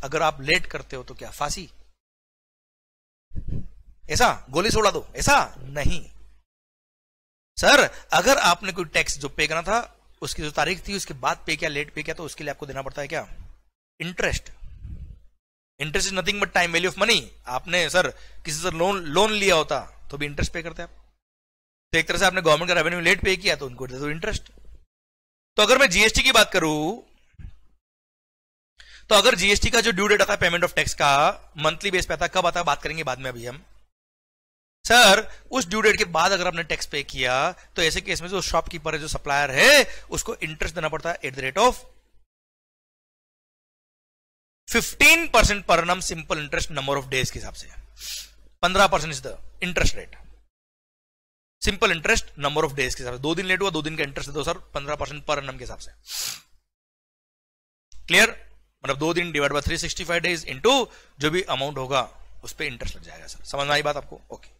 अगर आप लेट करते हो तो क्या फांसी ऐसा गोली सोड़ा दो ऐसा नहीं सर अगर आपने कोई टैक्स जो पे करना था उसकी जो तारीख थी उसके बाद पे किया लेट पे किया तो उसके लिए आपको देना पड़ता है क्या interest interest is nothing but time value of money आपने सर किसी से लोन लोन लिया होता तो भी इंटरेस्ट पे करते आप तो एक तरह से आपने गवर्नमेंट का रेवेन्यू लेट पे किया तो उनको दे दो इंटरेस्ट तो अगर मैं जीएसटी की बात करूं तो अगर जीएसटी का जो ड्यू डेट आता है पेमेंट ऑफ टैक्स का मंथली बेस पे आता है कब आता है बात करेंगे बाद में अभी हम सर उस ड्यू डेट के बाद अगर आपने टैक्स पे किया तो ऐसे केस में जो शॉपकीपर है जो सप्लायर है उसको इंटरेस्ट देना पड़ता है at the rate of fifteen percent per annum simple interest number of days के हिसाब से पंद्रह percent is the interest rate simple interest number of days के हिसाब से दो दिन लेट हुआ दो दिन का इंटरेस्ट दो सर पंद्रह परसेंट पर नम के हिसाब से क्लियर मतलब दो दिन divide by three sixty five days into जो भी अमाउंट होगा उस पर इंटरेस्ट लग जाएगा सर समझ में आई बात आपको ओके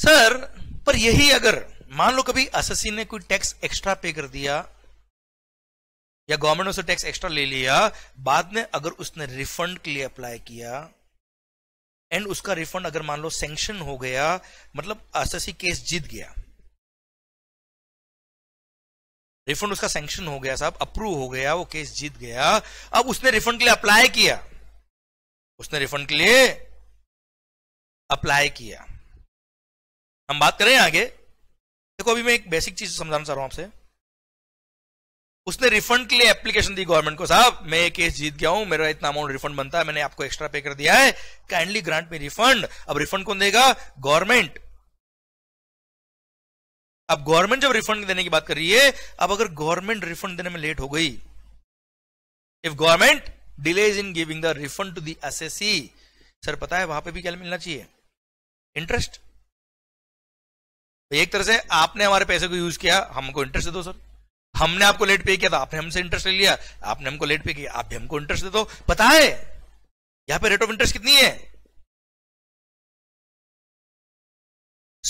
सर पर यही अगर मान लो कभी अससी ने कोई टैक्स एक्स्ट्रा पे कर दिया या गवर्नमेंट ने उसे टैक्स एक्स्ट्रा ले लिया बाद में अगर उसने रिफंड के लिए अप्लाई किया एंड उसका रिफंड अगर मान लो सेंक्शन हो गया मतलब एसएससी केस जीत गया रिफंड उसका सेंक्शन हो गया साहब अप्रूव हो गया वो केस जीत गया अब उसने रिफंड के लिए अप्लाई किया उसने रिफंड के लिए अप्लाई किया हम बात करें आगे देखो अभी मैं एक बेसिक चीज समझाना चाह रहा हूं आपसे उसने रिफंड के लिए एप्लीकेशन दी गवर्नमेंट को साहब मैं केस जीत गया हूं मेरा इतना अमाउंट रिफंड बनता है मैंने आपको एक्स्ट्रा पे कर दिया है काइंडली ग्रांट में रिफंड अब रिफंड कौन देगा गवर्नमेंट अब गवर्नमेंट जब रिफंड देने की बात कर रही है अब अगर गवर्नमेंट रिफंड देने में लेट हो गई if government delays in giving the refund to the sir पता है वहां पे भी क्या मिलना चाहिए इंटरेस्ट तो एक तरह से आपने हमारे पैसे को यूज किया हमको इंटरेस्ट दे दो सर हमने आपको लेट पे किया था आपने हमसे इंटरेस्ट ले लिया आपने हमको लेट पे किया आप भी हमको इंटरेस्ट दे दो पता है यहां पे रेट ऑफ इंटरेस्ट कितनी है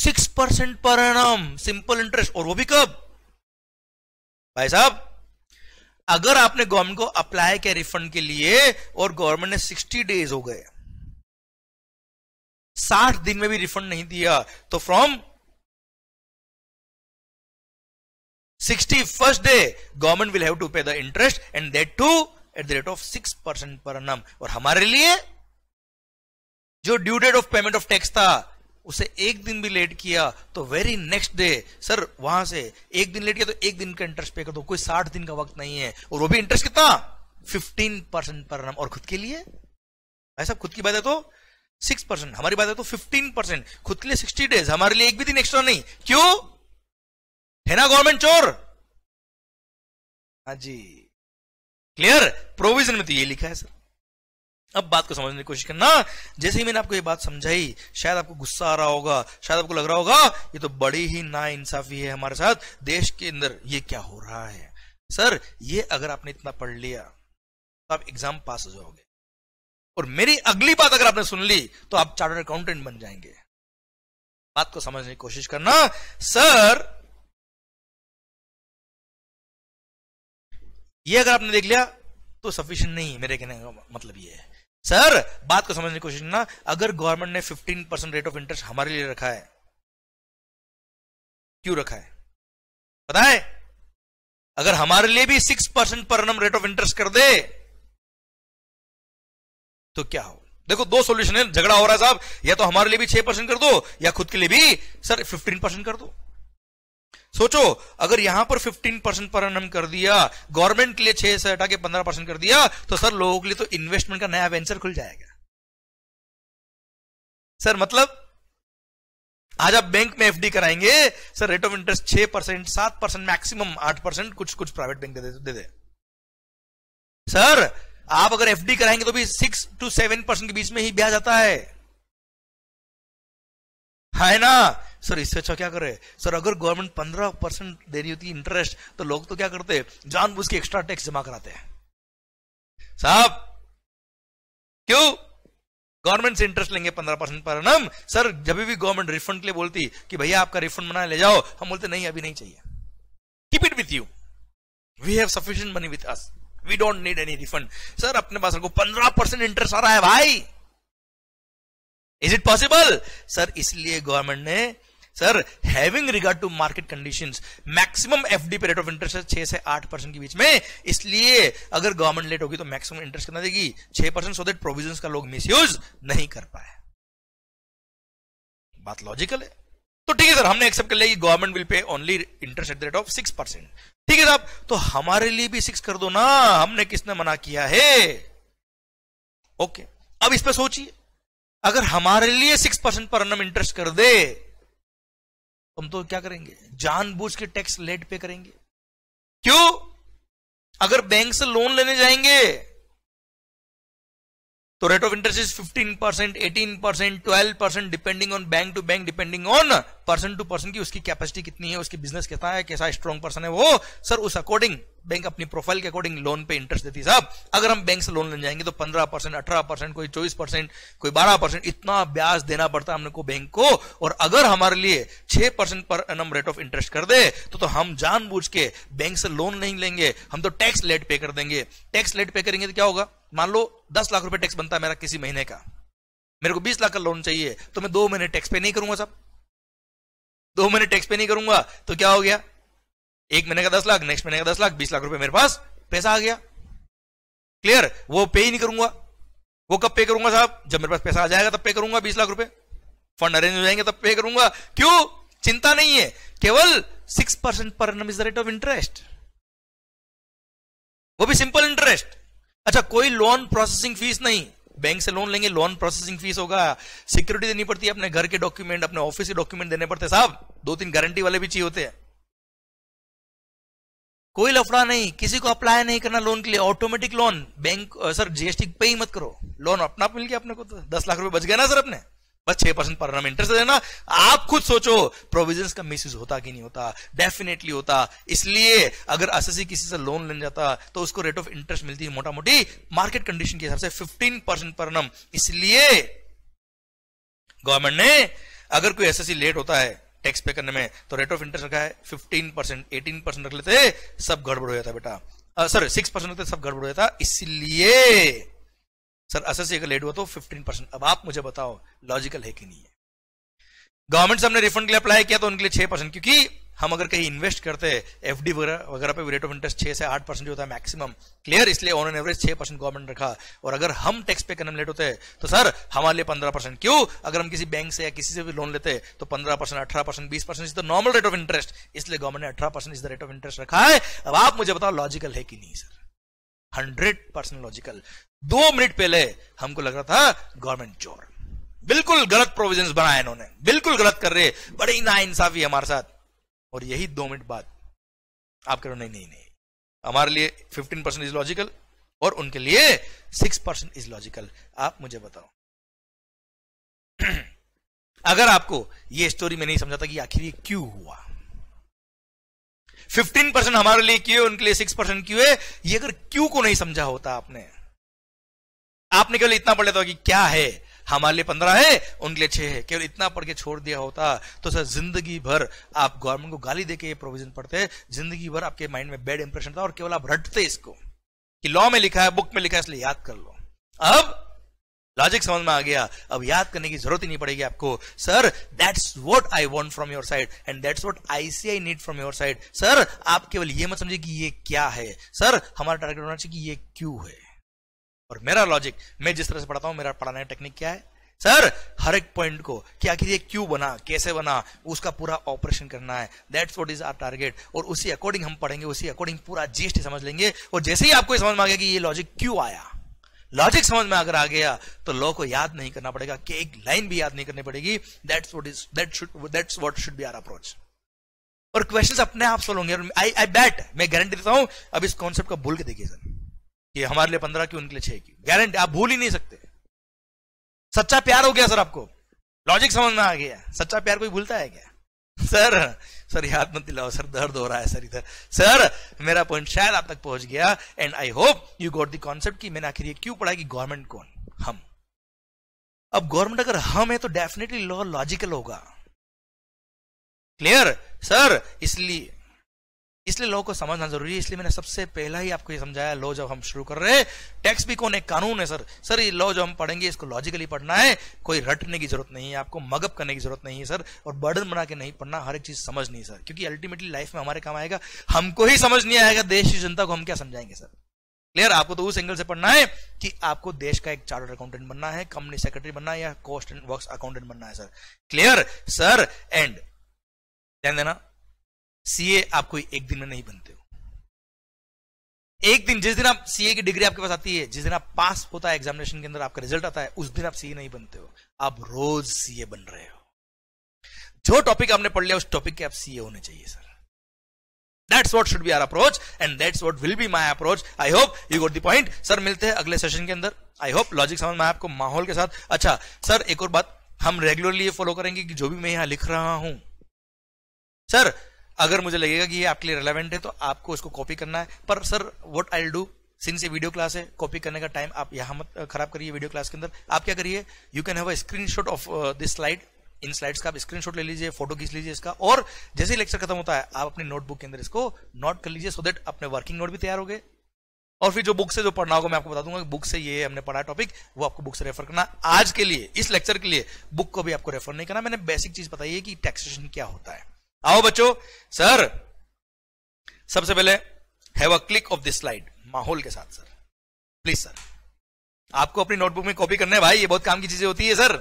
six percent per annum simple interest और वो भी कब भाई साहब अगर आपने गवर्नमेंट को अप्लाई किया रिफंड के लिए और गवर्नमेंट ने सिक्सटी डेज हो गए साठ दिन में भी रिफंड नहीं दिया तो from 61st day government will have to pay the interest and that too at the rate of 6% पर annum और हमारे लिए जो due date of payment of tax था उसे एक दिन भी लेट किया तो वेरी नेक्स्ट डे सर वहां से एक दिन लेट किया तो एक दिन का इंटरेस्ट पे कर दो कोई साठ दिन का वक्त नहीं है और वो भी इंटरेस्ट कितना फिफ्टीन परसेंट पर नम और खुद के लिए भाई साहब खुद की बात है तो सिक्स परसेंट हमारी बात है तो फिफ्टीन परसेंट खुद के लिए सिक्सटी डेज हमारे लिए एक भी दिन एक्स्ट्रा नहीं क्यों है ना गवर्नमेंट चोर हाँ जी क्लियर प्रोविजन में तो ये लिखा है सर अब बात को समझने की कोशिश करना जैसे ही मैंने आपको ये बात समझाई शायद आपको गुस्सा आ रहा होगा शायद आपको लग रहा होगा ये तो बड़ी ही ना इंसाफी है हमारे साथ देश के अंदर ये क्या हो रहा है सर ये अगर आपने इतना पढ़ लिया तो आप एग्जाम पास हो जाओगे और मेरी अगली बात अगर आपने सुन ली तो आप चार्टर्ड अकाउंटेंट बन जाएंगे बात को समझने की कोशिश करना सर ये अगर आपने देख लिया तो सफिशियंट नहीं है मेरे कहने का मतलब ये है सर बात को समझने की कोशिश करना अगर गवर्नमेंट ने 15 परसेंट रेट ऑफ इंटरेस्ट हमारे लिए रखा है क्यों रखा है पता है अगर हमारे लिए भी 6 percent per num rate of interest कर दे तो क्या हो देखो दो सोल्यूशन है झगड़ा हो रहा है साहब या तो हमारे लिए भी 6 परसेंट कर दो या खुद के लिए भी सर 15 परसेंट कर दो सोचो अगर यहां पर 15 परसेंट पर एनम कर दिया गवर्नमेंट के लिए छह से हटा के पंद्रह परसेंट कर दिया तो सर लोगों के लिए तो इन्वेस्टमेंट का नया वेंचर खुल जाएगा सर मतलब आज आप बैंक में एफडी कराएंगे सर रेट ऑफ इंटरेस्ट छह परसेंट सात परसेंट मैक्सिमम आठ परसेंट कुछ कुछ प्राइवेट बैंक दे दे, दे दे सर आप अगर एफडी कराएंगे तो भी सिक्स टू सेवन परसेंट के बीच में ही ब्याज आता है है ना सर इससे अच्छा क्या करे सर अगर गवर्नमेंट पंद्रह परसेंट दे रही होती इंटरेस्ट तो लोग तो क्या करते जान बुझ के एक्स्ट्रा टैक्स जमा कराते हैं साहब क्यों गवर्नमेंट से इंटरेस्ट लेंगे पंद्रह परसेंट पर नम सर जब भी गवर्नमेंट रिफंड के लिए बोलती कि भैया आपका रिफंड बना ले जाओ हम बोलते नहीं अभी नहीं चाहिए keep it with you we have sufficient money with us we don't need any refund sir अपने पास पंद्रह परसेंट इंटरेस्ट आ रहा है भाई इज इट पॉसिबल सर इसलिए गवर्नमेंट ने sir having regard to market conditions maximum FD पे रेट ऑफ इंटरेस्ट छह से आठ परसेंट के बीच में इसलिए अगर गवर्नमेंट लेट होगी तो मैक्सिमम इंटरेस्ट कितना देगी छह परसेंट सो देट प्रोविजन का लोग मिस नहीं कर पाए बात लॉजिकल है तो ठीक है सर हमने एक्सेप्ट कर लिया कि government will pay only interest at the rate of six percent ठीक है साहब तो हमारे लिए भी सिक्स कर दो ना हमने किसने मना किया है ओके अब इस पर सोचिए अगर हमारे लिए सिक्स परसेंट पर अनम इंटरेस्ट कर दे हम तो क्या करेंगे जानबूझ के टैक्स लेट पे करेंगे क्यों अगर बैंक से लोन लेने जाएंगे तो rate of interest is 15 percent eighteen percent twelve percent depending on bank to bank depending on person to person की उसकी कैपेसिटी कितनी है उसकी बिजनेस कैसा है कैसा स्ट्रॉन्ग पर्सन है वो सर उस अकॉर्डिंग बैंक अपनी प्रोफाइल के अकॉर्डिंग लोन पे इंटरेस्ट देती है अगर हम बैंक से लोन ले जाएंगे तो पंद्रह परसेंट अठारह परसेंट कोई चौबीस परसेंट कोई बारह परसेंट इतना ब्याज देना पड़ता है को बैंक को और अगर हमारे लिए छह परसेंट पर एन रेट ऑफ इंटरेस्ट कर दे तो, तो हम जानबूझ के बैंक से लोन नहीं लेंगे हम तो टैक्स लेट पे कर देंगे टैक्स लेट पे करेंगे तो क्या होगा मान लो दस लाख रुपए टैक्स बनता है मेरा किसी महीने का मेरे को बीस लाख का लोन चाहिए तो मैं दो महीने टैक्स पे नहीं करूंगा साहब दो महीने टैक्स पे नहीं करूंगा तो क्या हो गया एक महीने का दस लाख नेक्स्ट महीने का दस लाख बीस लाख रुपए मेरे पास पैसा आ गया क्लियर वो पे ही नहीं करूंगा वो कब पे करूंगा साहब जब मेरे पास पैसा आ जाएगा तब पे करूंगा बीस लाख रुपए फंड अरेंज हो जाएंगे तब पे करूंगा क्यों चिंता नहीं है केवल six percent per annum is the rate of interest वो भी सिंपल इंटरेस्ट अच्छा कोई लोन प्रोसेसिंग फीस नहीं बैंक से लोन लेंगे लोन प्रोसेसिंग फीस होगा सिक्योरिटी देनी पड़ती है अपने घर के डॉक्यूमेंट अपने ऑफिस के डॉक्यूमेंट देने पड़ते हैं साहब दो तीन गारंटी वाले भी चाहिए होते हैं कोई लफड़ा नहीं किसी को अप्लाई नहीं करना लोन के लिए automatic loan bank sir GST पे ही मत करो लोन अपना मिल गया अपने को तो दस लाख रुपए बच गया ना सर अपने बस छह परसेंट पर नाम इंटरेस्ट देना आप खुद सोचो प्रोविजन का मिस होता कि नहीं होता डेफिनेटली होता इसलिए अगर एस किसी से लोन लेने जाता तो उसको रेट ऑफ इंटरेस्ट मिलती है मोटा मोटी मार्केट कंडीशन के हिसाब से फिफ्टीन परसेंट पर नम इसलिए गवर्नमेंट ने अगर कोई एस लेट होता है टैक्स पे करने में तो रेट ऑफ इंटरेस्ट रखा है फिफ्टीन परसेंट एटीन परसेंट रख लेते सब गड़बड़ हो जाता बेटा सर सिक्स परसेंट रखते सब गड़बड़ हो जाता इसलिए सर असर अगर लेट हुआ तो फिफ्टीन परसेंट अब आप मुझे बताओ लॉजिकल है कि नहीं है गवर्नमेंट से हमने रिफंड के लिए अप्लाई किया तो उनके लिए छह परसेंट क्योंकि हम अगर कहीं इन्वेस्ट करते हैं एफ वगैरह पे रेट ऑफ इंटरेस्ट छह से आठ परसेंट जो होता है मैक्सिमम क्लियर इसलिए ऑन एन एवरेज छह परसेंट गवर्नमेंट रखा और अगर हम टैक्स पे लेट होते हैं तो सर हमारे लिए पंद्रह परसेंट क्यों अगर हम किसी बैंक से या किसी से भी लोन लेते हैं तो पंद्रह परसेंट अठारह परसेंट बीस percent is the normal rate of interest इसलिए गवर्नमेंट ने अठारह percent is the rate of interest रखा है अब आप मुझे बताओ लॉजिकल है कि नहीं सर हंड्रेड परसेंट लॉजिकल दो मिनट पहले हमको लग रहा था गवर्नमेंट चोर बिल्कुल गलत प्रोविजन बनाए इन्होंने बिल्कुल गलत कर रहे बड़ी नाइंसाफी हमारे साथ और यही दो मिनट बाद आप कह रहे हो नहीं नहीं नहीं हमारे लिए फिफ्टीन परसेंट इज लॉजिकल और उनके लिए सिक्स परसेंट इज लॉजिकल आप मुझे बताओ अगर आपको यह स्टोरी में नहीं समझाता कि आखिर ये क्यों हुआ फिफ्टीन परसेंट हमारे लिए क्यों उनके लिए सिक्स परसेंट क्यों है ये अगर क्यों को नहीं समझा होता आपने आपने केवल इतना पढ़ लेता कि क्या है हमारे लिए पंद्रह है उनके लिए छह है केवल इतना पढ़ के छोड़ दिया होता तो सर जिंदगी भर आप गवर्नमेंट को गाली देके ये प्रोविजन पढ़ते जिंदगी भर आपके माइंड में बैड इंप्रेशन था और केवल आप रटते इसको कि लॉ में लिखा है बुक में लिखा है इसलिए याद कर लो अब लॉजिक समझ में आ गया अब याद करने की जरूरत ही नहीं पड़ेगी आपको sir that's what I want from your side and that's what ICI need from your side sir आप केवल ये मत समझिए कि ये क्या है सर हमारा टारगेट होना चाहिए कि ये क्यों है और मेरा लॉजिक मैं जिस तरह से पढ़ाता हूं मेरा पढ़ाने टेक्निक क्या है सर हर एक पॉइंट को कि आखिर ये क्यों बना कैसे बना उसका पूरा ऑपरेशन करना है that's what is our target और उसी अकॉर्डिंग हम पढ़ेंगे उसी अकॉर्डिंग पूरा जीस्ट समझ लेंगे और जैसे ही आपको समझ में आ गया कि ये लॉजिक क्यों आया लॉजिक समझ में अगर आ गया तो लॉ को याद नहीं करना पड़ेगा कि एक लाइन भी याद नहीं करनी पड़ेगी that's what is that should that's what should be our approach और क्वेश्चंस अपने आप सोलोंगे आई आई बैट मैं गारंटी देता हूं अब इस कॉन्सेप्ट को भूल के देखिए सर कि हमारे लिए पंद्रह की उनके लिए छह की गारंटी आप भूल ही नहीं सकते सच्चा प्यार हो गया सर आपको लॉजिक समझ में आ गया सच्चा प्यार कोई भूलता है क्या सर सर याद मत दिलाओ सर दर्द हो रहा है सर इधर सर मेरा पॉइंट शायद आप तक पहुंच गया and I hope you got the concept की मैंने आखिर ये क्यों पढ़ा कि गवर्नमेंट कौन हम अब गवर्नमेंट अगर हम है तो डेफिनेटली लॉ लॉजिकल होगा क्लियर सर इसलिए इसलिए लॉ को समझना जरूरी है इसलिए मैंने सबसे पहला ही आपको ये समझाया लॉ जब हम शुरू कर रहे हैं टैक्स भी कौन एक कानून है सर सर ये लॉ जो हम पढ़ेंगे इसको लॉजिकली पढ़ना है कोई रटने की जरूरत नहीं है आपको मगअप करने की जरूरत नहीं है सर और बर्डन बना के नहीं पढ़ना हर एक चीज समझ नहीं सर क्योंकि अल्टीमेटली लाइफ में हमारे काम आएगा हमको ही समझ नहीं आएगा देश की जनता को हम क्या समझाएंगे सर क्लियर आपको तो उस एंगल से पढ़ना है कि आपको देश का एक चार्टर्ड अकाउंटेंट बनना है कंपनी सेक्रेटरी बनना है या कॉस्ट एंड वर्क अकाउंटेंट बनना है सर क्लियर सर एंड ध्यान देना सीए आपको एक दिन में नहीं बनते हो एक दिन जिस दिन आप सीए की डिग्री आपके पास आती है जिस दिन आप पास होता है एग्जामिनेशन के अंदर आपका रिजल्ट आता है उस दिन आप सीए नहीं बनते हो आप रोज सीए बन रहे हो जो टॉपिक आपने पढ़ लिया उस टॉपिक के आप सीए होने चाहिए sir that's what should be our approach and that's what will be my approach I hope you got the point sir मिलते हैं अगले सेशन के अंदर आई होप लॉजिक समझ में आपको माहौल के साथ अच्छा सर एक और बात हम रेगुलरली ये फॉलो करेंगे कि जो भी मैं यहां लिख रहा हूं सर अगर मुझे लगेगा कि ये आपके लिए रिलेवेंट है तो आपको इसको कॉपी करना है पर sir what I do since ये वीडियो क्लास है कॉपी करने का टाइम आप यहां मत खराब करिए वीडियो क्लास के अंदर आप क्या करिए you can have a screenshot of this slide in slides का आप स्क्रीनशॉट ले लीजिए फोटो खींच लीजिए इसका और जैसे ही लेक्चर खत्म होता है आप अपनी नोटबुक के अंदर इसको नोट कर लीजिए सो देट अपने वर्किंग नोट भी तैयार हो गए और फिर जो बुक से जो पढ़ना होगा मैं आपको बता दूंगा बुक से ये हमने पढ़ा टॉपिक वो आपको बुक से रेफर करना आज के लिए इस लेक्चर के लिए बुक को भी आपको रेफर नहीं करना मैंने बेसिक चीज बताई है कि टैक्सेशन क्या होता है आओ बच्चों सर सबसे पहले have a click of this slide माहौल के साथ सर प्लीज सर आपको अपनी नोटबुक में कॉपी करना है भाई ये बहुत काम की चीजें होती है सर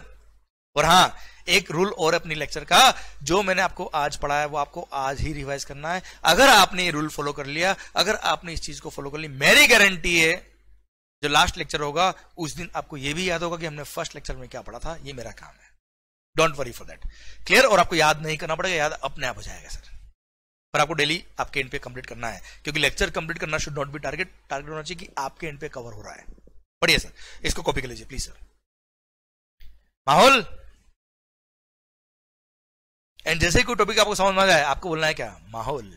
और हाँ एक रूल और अपनी लेक्चर का जो मैंने आपको आज पढ़ाया वो आपको आज ही रिवाइज करना है अगर आपने ये रूल फॉलो कर लिया अगर आपने इस चीज को फॉलो कर ली मेरी गारंटी है जो लास्ट लेक्चर होगा उस दिन आपको यह भी याद होगा कि हमने फर्स्ट लेक्चर में क्या पढ़ा था ये मेरा काम है don't worry for that clear और आपको याद नहीं करना पड़ेगा याद अपने आप हो जाएगा सर पर आपको डेली आपके एंड पे कंप्लीट करना है क्योंकि लेक्चर कंप्लीट करना should not be target target होना चाहिए कि आपके एंड पे कवर हो रहा है बढ़िया सर इसको कॉपी कर लीजिए प्लीज सर माहौल एंड जैसे कोई टॉपिक आपको समझ में आ जाए आपको बोलना है क्या माहौल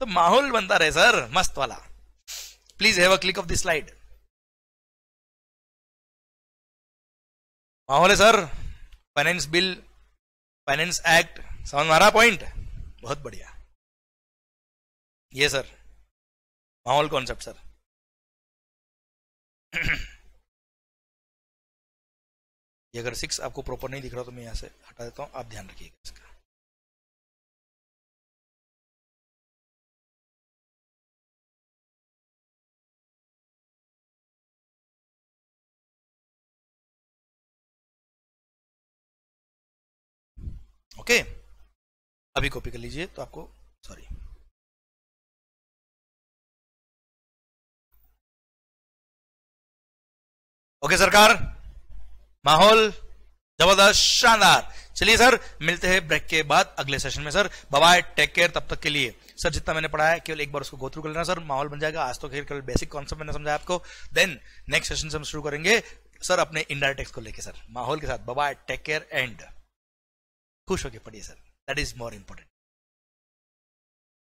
तो माहौल बनता रहे सर मस्त वाला please have a click of this slide माहौल है sir finance bill finance act समझ मारा पॉइंट बहुत बढ़िया ये सर माहौल कॉन्सेप्ट सर ये अगर सिक्स आपको प्रॉपर नहीं दिख रहा तो मैं यहां से हटा देता हूं आप ध्यान रखिएगा इसका ओके अभी कॉपी कर लीजिए तो आपको सॉरी ओके सरकार माहौल जबरदस्त शानदार चलिए सर मिलते हैं ब्रेक के बाद अगले सेशन में सर बाय टेक केयर तब तक के लिए सर जितना मैंने पढ़ाया है केवल एक बार उसको गो कर लेना सर माहौल बन जाएगा आज तो खेल केवल बेसिक कॉन्सेप्ट मैंने समझाया आपको देन नेक्स्ट सेशन से हम शुरू करेंगे सर अपने इंडायरेक्ट को लेकर सर माहौल के साथ बाय टेक केयर एंड खुश होके पढ़िए sir that is more important